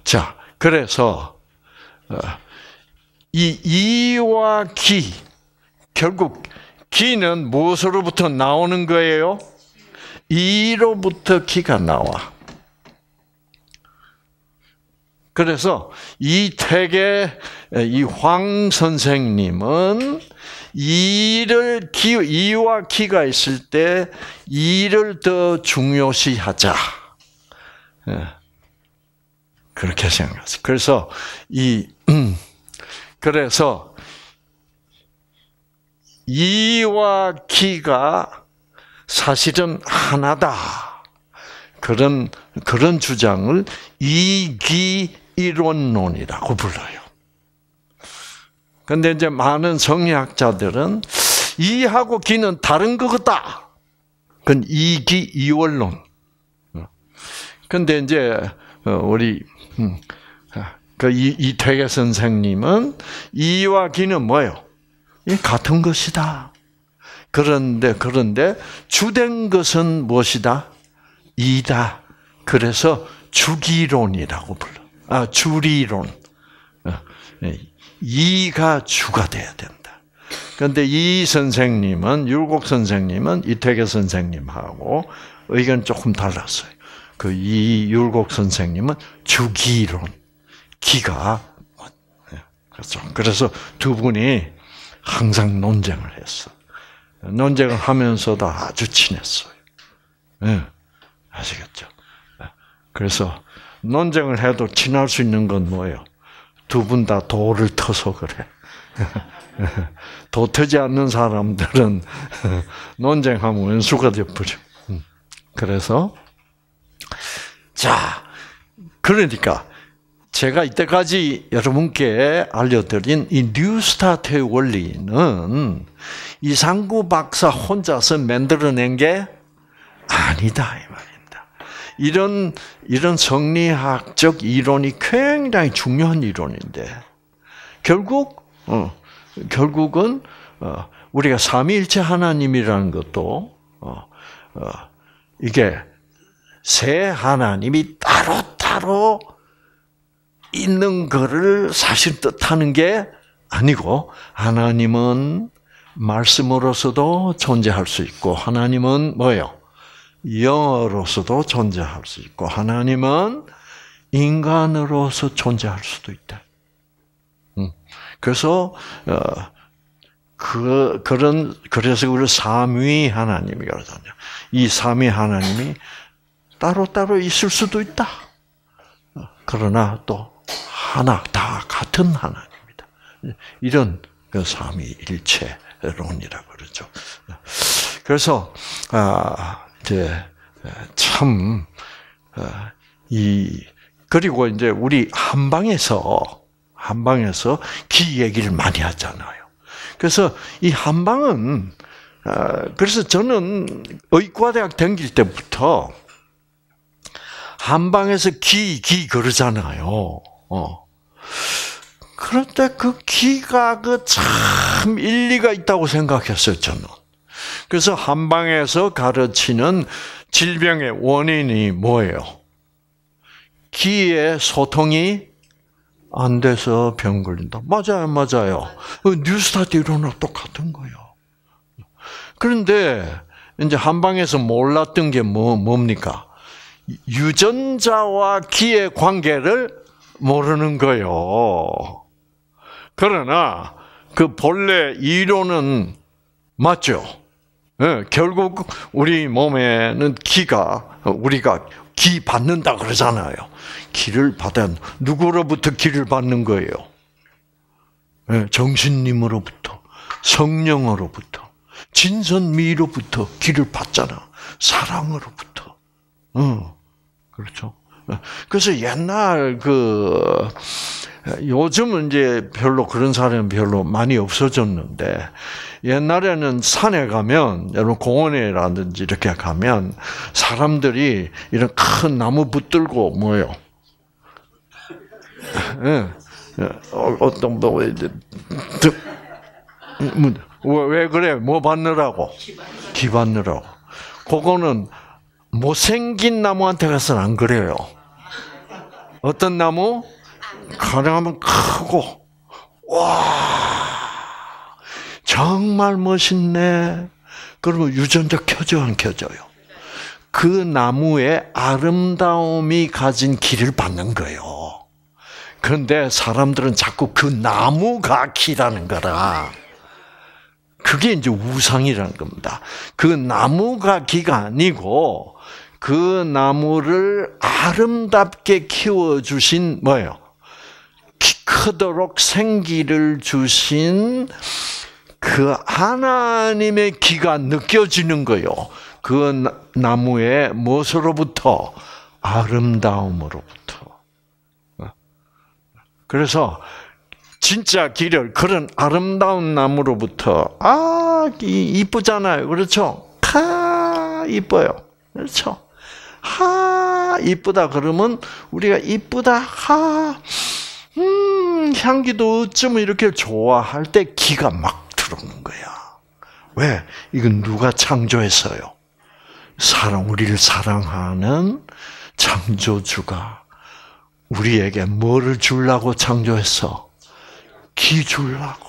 자, 그래서 어, 이 이와 기 결국 기는 무엇으로부터 나오는 거예요? 이로부터 기가 나와. 그래서 이택의 이황 선생님은 이를 기, 이와 기가 있을 때 이를 더 중요시하자. 예. 그렇게 생각했어요. 그래서 이 [clears throat] 그래서 이와 기가 사실은 하나다. 그런 그런 주장을 이기 이론론이라고 불러요. 근데 이제 많은 성리학자들은 이하고 기는 다른 거다. 그건 이기 이원론. 근데 이제 어, 우리 음. 그 이, 이태계 선생님은 이와 기는 뭐요? 같은 것이다. 그런데 그런데 주된 것은 무엇이다? 이다. 그래서 주기론이라고 불러. 아 주리론. 어, 이가 주가 돼야 된다. 그런데 이 선생님은 율곡 선생님은 이태계 선생님하고 의견 조금 달랐어요. 그 이율곡 선생님은 주기론, 기가 예, 그렇죠. 그래서 두 분이 항상 논쟁을 했어. 논쟁을 하면서도 아주 친했어요. 네. 아시겠죠? 예, 그래서 논쟁을 해도 친할 수 있는 건 뭐예요? 두 분 다 도를 터서 그래. [laughs] 도터지 않는 사람들은 [laughs] 논쟁하면 원수가 되어버려. 음, 그래서 자, 그러니까 제가 이때까지 여러분께 알려드린 이 뉴스타트의 원리는 이상구 박사 혼자서 만들어낸 게 아니다 이 말입니다. 이런 이런 성리학적 이론이 굉장히 중요한 이론인데 결국 어, 결국은 어, 우리가 삼위일체 하나님이라는 것도 어, 어 이게 세 하나님이 따로따로 있는 것을 사실 뜻하는 게 아니고 하나님은 말씀으로서도 존재할 수 있고 하나님은 뭐예요? 영어로서도 존재할 수 있고 하나님은 인간으로서 존재할 수도 있다. 음. 그래서 어, 그 그런 그래서 우리 삼위 하나님이 그러잖아요. 이 삼위 하나님이 따로따로 있을 수도 있다. 그러나 또 하나, 다 같은 하나님이다. 이런 그 삼위일체론이라고 그러죠. 그래서 아 이제 참이 아, 그리고 이제 우리 한방에서 한방에서 기 얘기를 많이 하잖아요. 그래서 이 한방은 아, 그래서 저는 의과대학 다길 때부터 한방에서 기, 기 그러잖아요. 어. 그런데 그기가은참 그 일리가 있다고 생각했어요, 저는. 그래서 한방에서 가르치는 질병의 원인이 뭐예요? 기의 소통이 안 돼서 병 걸린다. 맞아요, 맞아요. 어, 뉴스타트 이론하 똑같은 거예요. 그런데 이제 한방에서 몰랐던 게 뭐, 뭡니까? 유전자와 기의 관계를 모르는 거요. 그러나 그 본래 이론은 맞죠. 네, 결국 우리 몸에는 기가 우리가 기 받는다 그러잖아요. 기를 받아 누구로부터 기를 받는 거예요? 네, 정신님으로부터, 성령으로부터, 진선미로부터 기를 받잖아. 사랑으로부터. 어, 그렇죠. 그래서 옛날 그 요즘은 이제 별로 그런 사람이 별로 많이 없어졌는데 옛날에는 산에 가면 여러 분 공원에라든지 이렇게 가면 사람들이 이런 큰 나무 붙들고 모여. 예. 예 어, 어떤 뭐 이제 왜 그래? 뭐 받느라고? 기 받느라고. 그거는 못생긴 나무한테 가서는 안 그래요. 어떤 나무? 가능하면 크고, 와, 정말 멋있네. 그러면 유전자 켜져, 안 켜져요? 그 나무의 아름다움이 가진 길을 받는 거예요. 그런데 사람들은 자꾸 그 나무가 키라는 거라. 그게 이제 우상이라는 겁니다. 그 나무가 기가 아니고, 그 나무를 아름답게 키워주신 뭐예요? 크도록 생기를 주신 그 하나님의 기가 느껴지는 거요. 그 나무의 무엇으로부터? 아름다움으로부터. 그래서 진짜 길을 그런 아름다운 나무로부터 아 이쁘잖아요, 그렇죠? 카 이뻐요, 그렇죠? 하 이쁘다 그러면 우리가 이쁘다 하 음, 향기도 어쩌면 이렇게 좋아할 때 기가 막 들어오는 거야. 왜? 이건 누가 창조했어요? 사랑, 우리를 사랑하는 창조주가 우리에게 뭐를 주려고 창조했어? 기 주려고.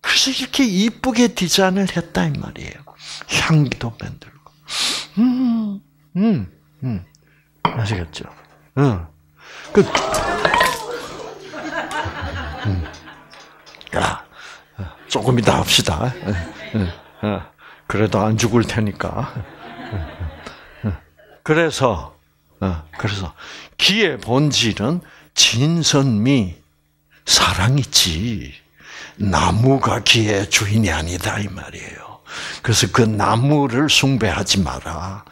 그래서 이렇게 이쁘게 디자인을 했다, 이 말이에요. 향기도 만들고. 음, 음, 음. 아시겠죠? 응. 그, 음. 야, 조금이다 합시다. 그래도 안 죽을 테니까. 그래서, 그래서, 기의 본질은 진선미, 사랑이지. 나무가 기의 주인이 아니다, 이 말이에요. 그래서 그 나무를 숭배하지 마라.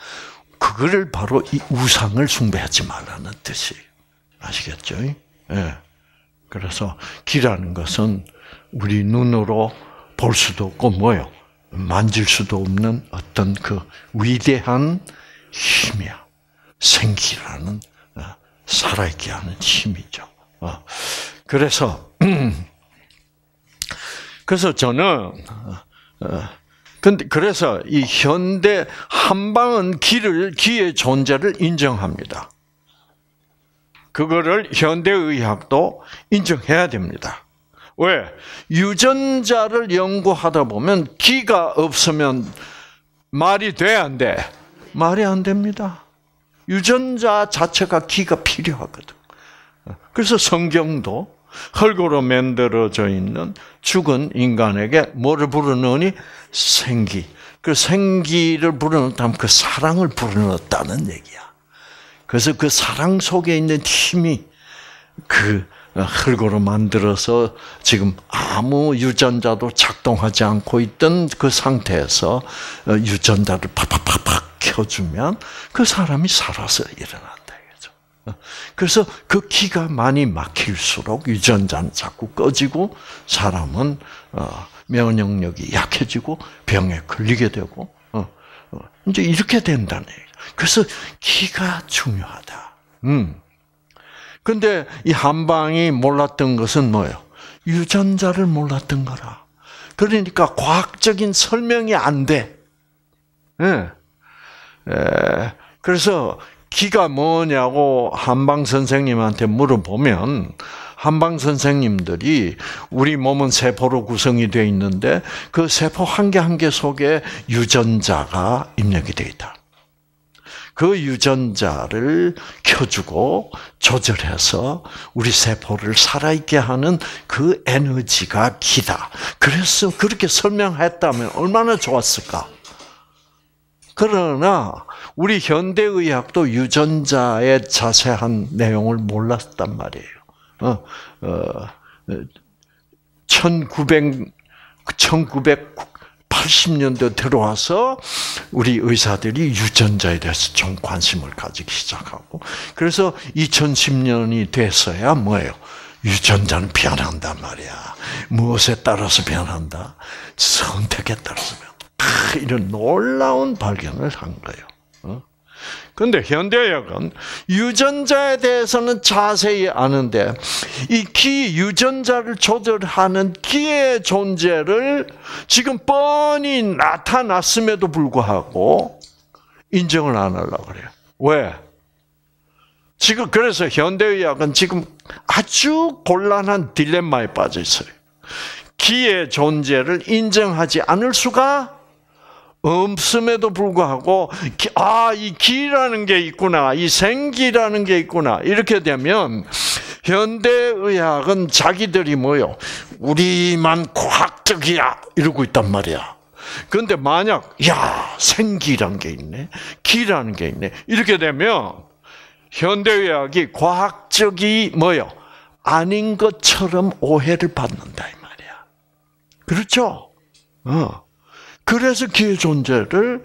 그거를 바로 이 우상을 숭배하지 말라는 뜻이 아시겠죠? 예. 그래서 기라는 것은 우리 눈으로 볼 수도 없고 뭐요? 만질 수도 없는 어떤 그 위대한 힘이야. 생기라는 어, 살아있게 하는 힘이죠. 어. 그래서 [clears throat] 그래서 저는 어, 근데 그래서 이 현대 한방은 기를 기의 존재를 인정합니다. 그거를 현대의학도 인정해야 됩니다. 왜? 유전자를 연구하다 보면 기가 없으면 말이 돼, 안 돼? 말이 안 됩니다. 유전자 자체가 기가 필요하거든. 그래서 성경도 흙으로 만들어져 있는 죽은 인간에게 뭐를 불어넣으니? 생기. 그 생기를 불어넣다면 그 사랑을 불어넣었다는 얘기야. 그래서 그 사랑 속에 있는 힘이 그 흙으로 만들어서 지금 아무 유전자도 작동하지 않고 있던 그 상태에서 유전자를 팍팍팍팍 켜주면 그 사람이 살아서 일어나. [laughs] 그래서 그 기가 많이 막힐수록 유전자는 자꾸 꺼지고 사람은 어, 면역력이 약해지고 병에 걸리게 되고 어, 어, 이제 이렇게 된다는 얘기죠. 그래서 기가 중요하다. 음. 근데 이 한방이 몰랐던 것은 뭐예요? 유전자를 몰랐던 거라. 그러니까 과학적인 설명이 안 돼. 예. 네. 그래서 기가 뭐냐고 한방 선생님한테 물어보면 한방 선생님들이 우리 몸은 세포로 구성이 되어 있는데 그 세포 한 개 한 개 속에 유전자가 입력이 되어 있다. 그 유전자를 켜주고 조절해서 우리 세포를 살아있게 하는 그 에너지가 기다. 그래서 그렇게 설명했다면 얼마나 좋았을까? 그러나 우리 현대의학도 유전자의 자세한 내용을 몰랐단 말이에요. 어, 어, 1900, 1980년대 들어와서 우리 의사들이 유전자에 대해서 좀 관심을 가지기 시작하고 그래서 2010년이 돼서야 뭐예요? 유전자는 변한단 말이야. 무엇에 따라서 변한다? 선택에 따라서 변한다. 이런 놀라운 발견을 한 거예요. 어? 근데 현대역은 유전자에 대해서는 자세히 아는데 이기 유전자를 조절하는 기의 존재를 지금 뻔히 나타났음에도 불구하고 인정을 안 하려고 그래요. 왜? 지금 그래서 현대의학은 지금 아주 곤란한 딜레마에 빠져 있어요. 기의 존재를 인정하지 않을 수가 없음에도 불구하고 아 이 기라는 게 있구나 이 생기라는 게 있구나 이렇게 되면 현대의학은 자기들이 뭐요 우리만 과학적이야 이러고 있단 말이야 그런데 만약 야 생기란 게 있네 기라는 게 있네 이렇게 되면 현대의학이 과학적이 뭐요 아닌 것처럼 오해를 받는다 이 말이야 그렇죠 어. 그래서 기의 존재를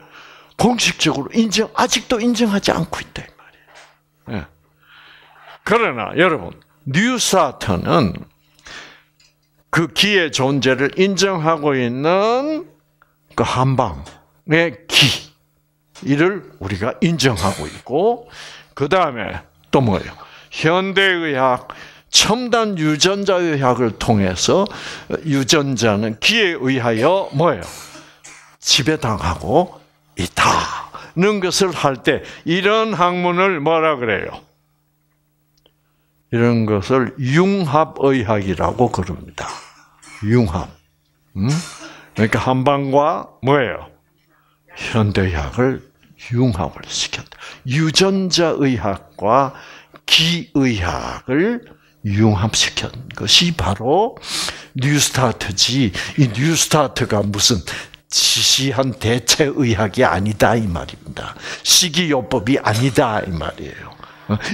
공식적으로 인정 아직도 인정하지 않고 있다 이 말이에요. 예. 그러나 여러분 뉴사트는 그 기의 존재를 인정하고 있는 그 한방의 기를 우리가 인정하고 있고 그 다음에 또 뭐예요? 현대의학 첨단 유전자 의학을 통해서 유전자는 기에 의하여 뭐예요? 지배당하고 있다는 것을 할 때 이런 학문을 뭐라 그래요? 이런 것을 융합의학이라고 그럽니다. 융합. 음? 그러니까 한방과 뭐예요? 현대의학을 융합을 시켰다. 유전자 의학과 기의학을 융합시킨 것이 바로 뉴스타트지. 이 뉴스타트가 무슨 지시한 대체 의학이 아니다 이 말입니다. 식이요법이 아니다 이 말이에요.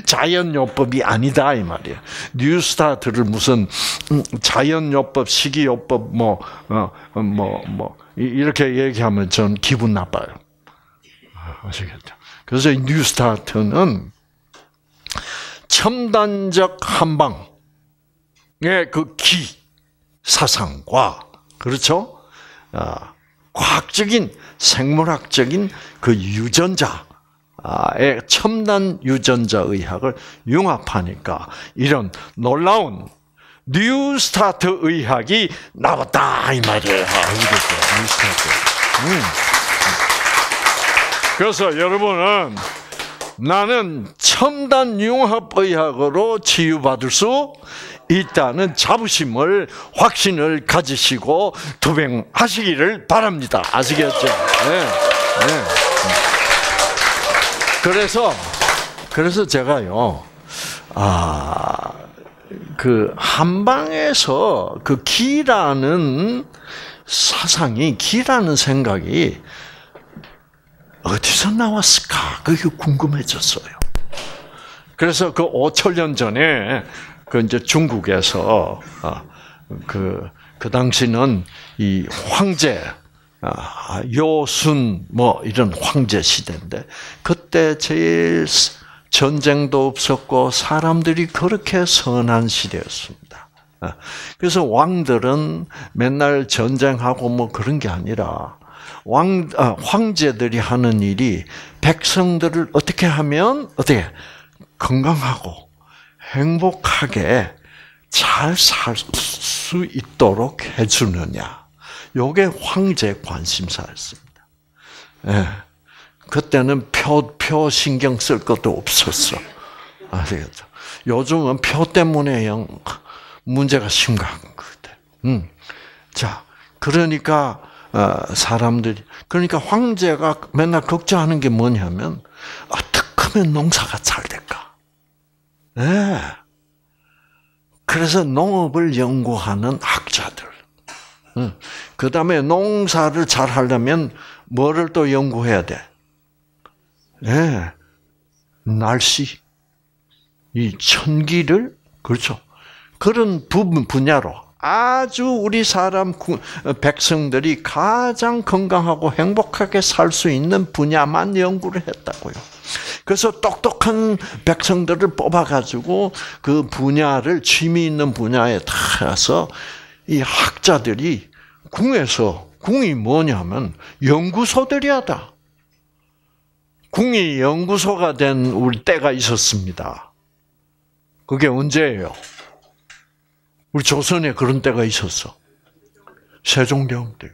자연요법이 아니다 이 말이에요. 뉴스타트를 무슨 음, 자연요법, 식이요법 뭐 뭐뭐 어, 뭐, 이렇게 얘기하면 전 기분 나빠요. 아시겠죠? 그래서 뉴스타트는 첨단적 한방의 그 기 사상과 그렇죠? 아 과학적인 생물학적인 그 유전자 의 첨단 유전자 의학을 융합하니까 이런 놀라운 뉴 스타트 의학이 나왔다 이 말이에요. 아, 음. 그래서 여러분은 나는 첨단 융합 의학으로 치유받을 수 있다는 자부심을 확신을 가지시고 투병하시기를 바랍니다. 아시겠죠? 네. 네. 그래서 그래서 제가요 아. 그 한방에서 그 기라는 사상이 기라는 생각이 어디서 나왔을까 그게 궁금해졌어요. 그래서 그 5천년 전에 그 이제 중국에서 그그 아, 그 당시는 이 황제 아, 요순 뭐 이런 황제 시대인데 그때 제일 전쟁도 없었고 사람들이 그렇게 선한 시대였습니다. 아, 그래서 왕들은 맨날 전쟁하고 뭐 그런 게 아니라 왕 아, 황제들이 하는 일이 백성들을 어떻게 하면 어떻게 건강하고 행복하게 잘 살 수 있도록 해주느냐. 요게 황제 관심사였습니다. 예. 그때는 표, 표 신경 쓸 것도 없었어. 아시겠죠? 요즘은 표 때문에 영, 문제가 심각한 것같 음. 자, 그러니까, 어, 사람들이, 그러니까 황제가 맨날 걱정하는 게 뭐냐면, 어떻게 아, 하면 농사가 잘 될까? 네. 그래서 농업을 연구하는 학자들. 그 다음에 농사를 잘 하려면 뭐를 또 연구해야 돼? 네. 날씨. 이 천기를, 그렇죠. 그런 부분, 분야로 아주 우리 사람 백성들이 가장 건강하고 행복하게 살 수 있는 분야만 연구를 했다고요. 그래서 똑똑한 백성들을 뽑아가지고 그 분야를 취미 있는 분야에 타서 이 학자들이 궁에서 궁이 뭐냐면 연구소들이하다 궁이 연구소가 된우 때가 있었습니다. 그게 언제예요? 우리 조선에 그런 때가 있었어. 세종대왕 때.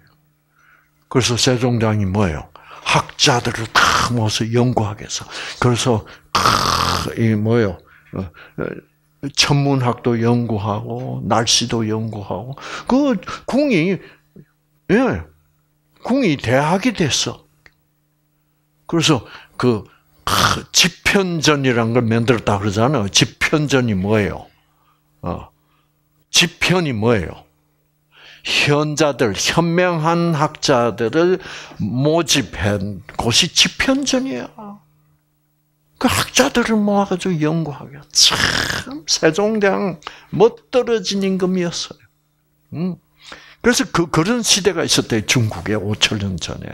그래서 세종대왕이 뭐예요? 학자들을 다 사무스 연구학에서. 그래서 크, 이 뭐요? 어, 어, 천문학도 연구하고 날씨도 연구하고 그 궁이 예 궁이 대학이 됐어. 그래서 그지편전이란걸 만들었다 그러잖아요. 지편전이 뭐예요? 어. 지편이 뭐예요? 현자들, 현명한 학자들을 모집한 곳이 집현전이야. 그 학자들을 모아가지고 연구하게. 참, 세종대왕 멋떨어진 임금이었어요. 음. 그래서 그, 그런 시대가 있었대요. 중국에 5천년 전에.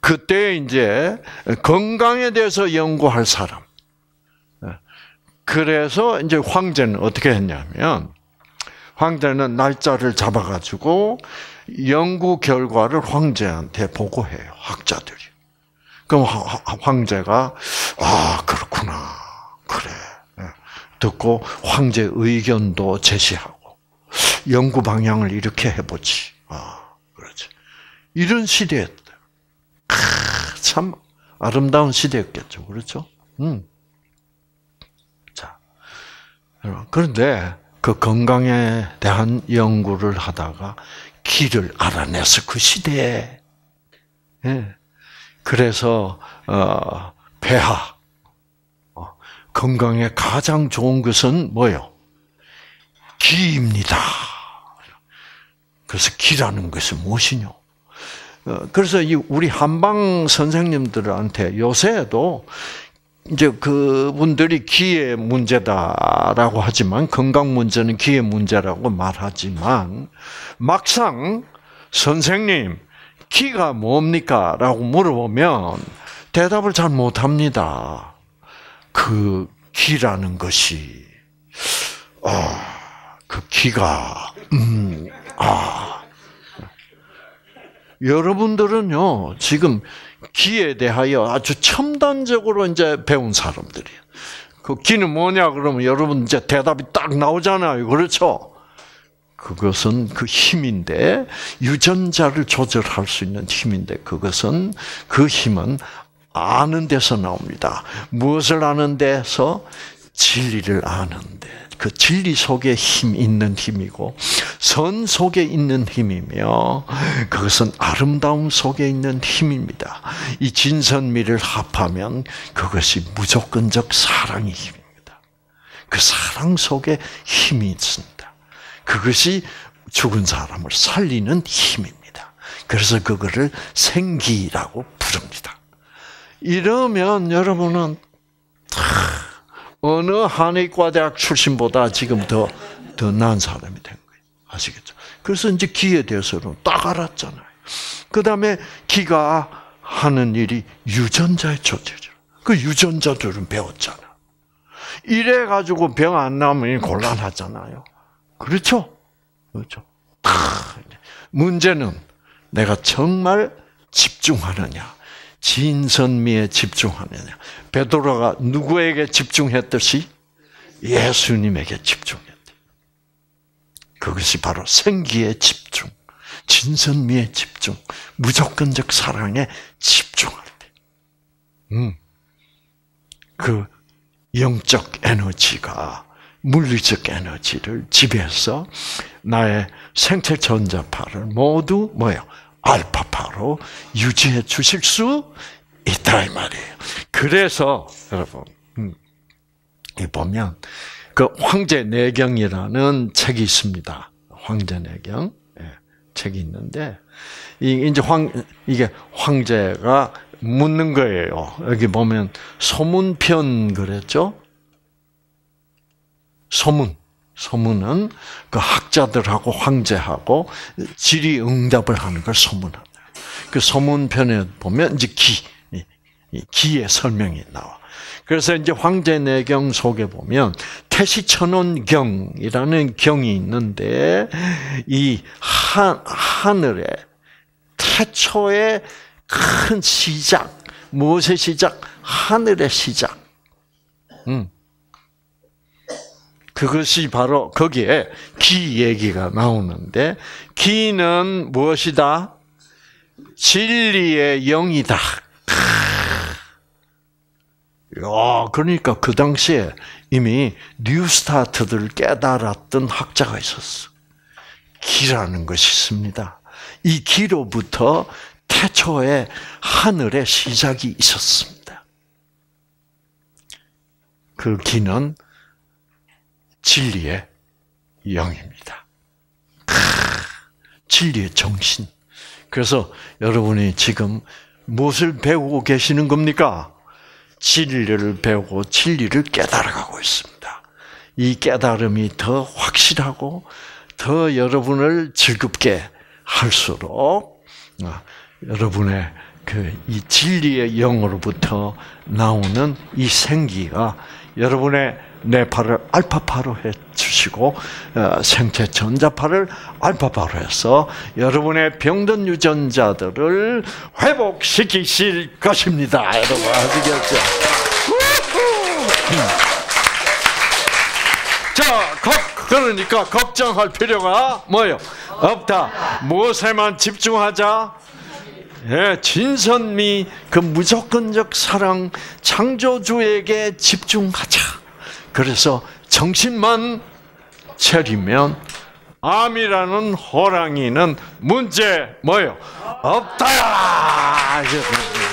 그때 이제 건강에 대해서 연구할 사람. 예. 그래서 이제 황제는 어떻게 했냐면, 황제는 날짜를 잡아가지고 연구 결과를 황제한테 보고해요. 학자들이. 그럼 황제가 아 그렇구나 그래 예. 듣고 황제 의견도 제시하고 연구 방향을 이렇게 해보지. 아 그렇지. 이런 시대였다. 참 아름다운 시대였겠죠. 그렇죠? 음. 자, 그런데 그 건강에 대한 연구를 하다가 길을 알아내서 그 시대에 예. 그래서 어, 폐하 어, 건강에 가장 좋은 것은 뭐요? 기입니다. 그래서 기라는 것은 무엇이냐? 어, 그래서 이 우리 한방 선생님들한테 요새도 이제 그분들이 기의 문제다라고 하지만 건강 문제는 기의 문제라고 말하지만 막상 선생님 기가 뭡니까라고 물어보면 대답을 잘 못합니다. 그 기라는 것이 아그 기가 음아 여러분들은요 지금 귀에 대하여 아주 첨단적으로 이제 배운 사람들이에요. 그 기는 뭐냐 그러면 여러분 이제 대답이 딱 나오잖아요. 그렇죠? 그것은 그 힘인데 유전자를 조절할 수 있는 힘인데 그것은 그 힘은 아는 데서 나옵니다. 무엇을 아는 데서 진리를 아는 데. 그 진리 속에 힘 있는 힘이고 선 속에 있는 힘이며 그것은 아름다움 속에 있는 힘입니다. 이 진선미를 합하면 그것이 무조건적 사랑의 힘입니다. 그 사랑 속에 힘이 있습니다. 그것이 죽은 사람을 살리는 힘입니다. 그래서 그거를 생기라고 부릅니다. 이러면 여러분은 어느 한의과대학 출신보다 지금 더, 더 나은 사람이 된 거예요. 아시겠죠? 그래서 이제 기에 대해서는 딱 알았잖아요. 그 다음에 기가 하는 일이 유전자의 존재죠. 그 유전자들은 배웠잖아. 이래가지고 병 안 나면 곤란하잖아요. 그렇죠? 그렇죠. 문제는 내가 정말 집중하느냐. 진선미에 집중하느냐. 베드로가 누구에게 집중했듯이 예수님에게 집중했대. 그것이 바로 생기의 집중, 진선미의 집중, 무조건적 사랑에 집중할 때. 음. 그 영적 에너지가 물리적 에너지를 집에서 나의 생체 전자파를 모두 뭐요 알파파로 유지해 주실 수 있다 이 말이에요. 그래서 여러분 음, 이 보면 그 황제 내경이라는 책이 있습니다. 황제 내경 예, 책이 있는데 이제 황 이게 황제가 묻는 거예요. 여기 보면 소문편 그랬죠? 소문 소문은 그 학자들하고 황제하고 질의 응답을 하는 걸 소문한다. 그 소문편에 보면 이제 기, 기의 설명이 나와. 그래서 이제 황제 내경 속에 보면 태시천원경이라는 경이 있는데 이 하, 하늘에 태초의 큰 시작, 무엇의 시작? 하늘의 시작. 음. 그것이 바로 거기에 기 얘기가 나오는데 기는 무엇이다? 진리의 영이다. 야, 그러니까 그 당시에 이미 뉴스타트들 깨달았던 학자가 있었어. 기라는 것이 있습니다. 이 기로부터 태초에 하늘의 시작이 있었습니다. 그 기는 진리의 영입니다. 크, 진리의 정신. 그래서 여러분이 지금 무엇을 배우고 계시는 겁니까? 진리를 배우고 진리를 깨달아가고 있습니다. 이 깨달음이 더 확실하고 더 여러분을 즐겁게 할수록 아, 여러분의 그 이 진리의 영으로부터 나오는 이 생기가 여러분의 뇌파를 알파파로 해주시고 어, 생체 전자파를 알파파로 해서 여러분의 병든 유전자들을 회복시키실 것입니다. 여러분 아시겠죠? 음. 자, 그러니까 걱정할 필요가 뭐요? 없다. 무엇에만 집중하자? 예, 진선미 그 무조건적 사랑 창조주에게 집중하자. 그래서 정신만 차리면 암이라는 호랑이는 문제 뭐요 없다.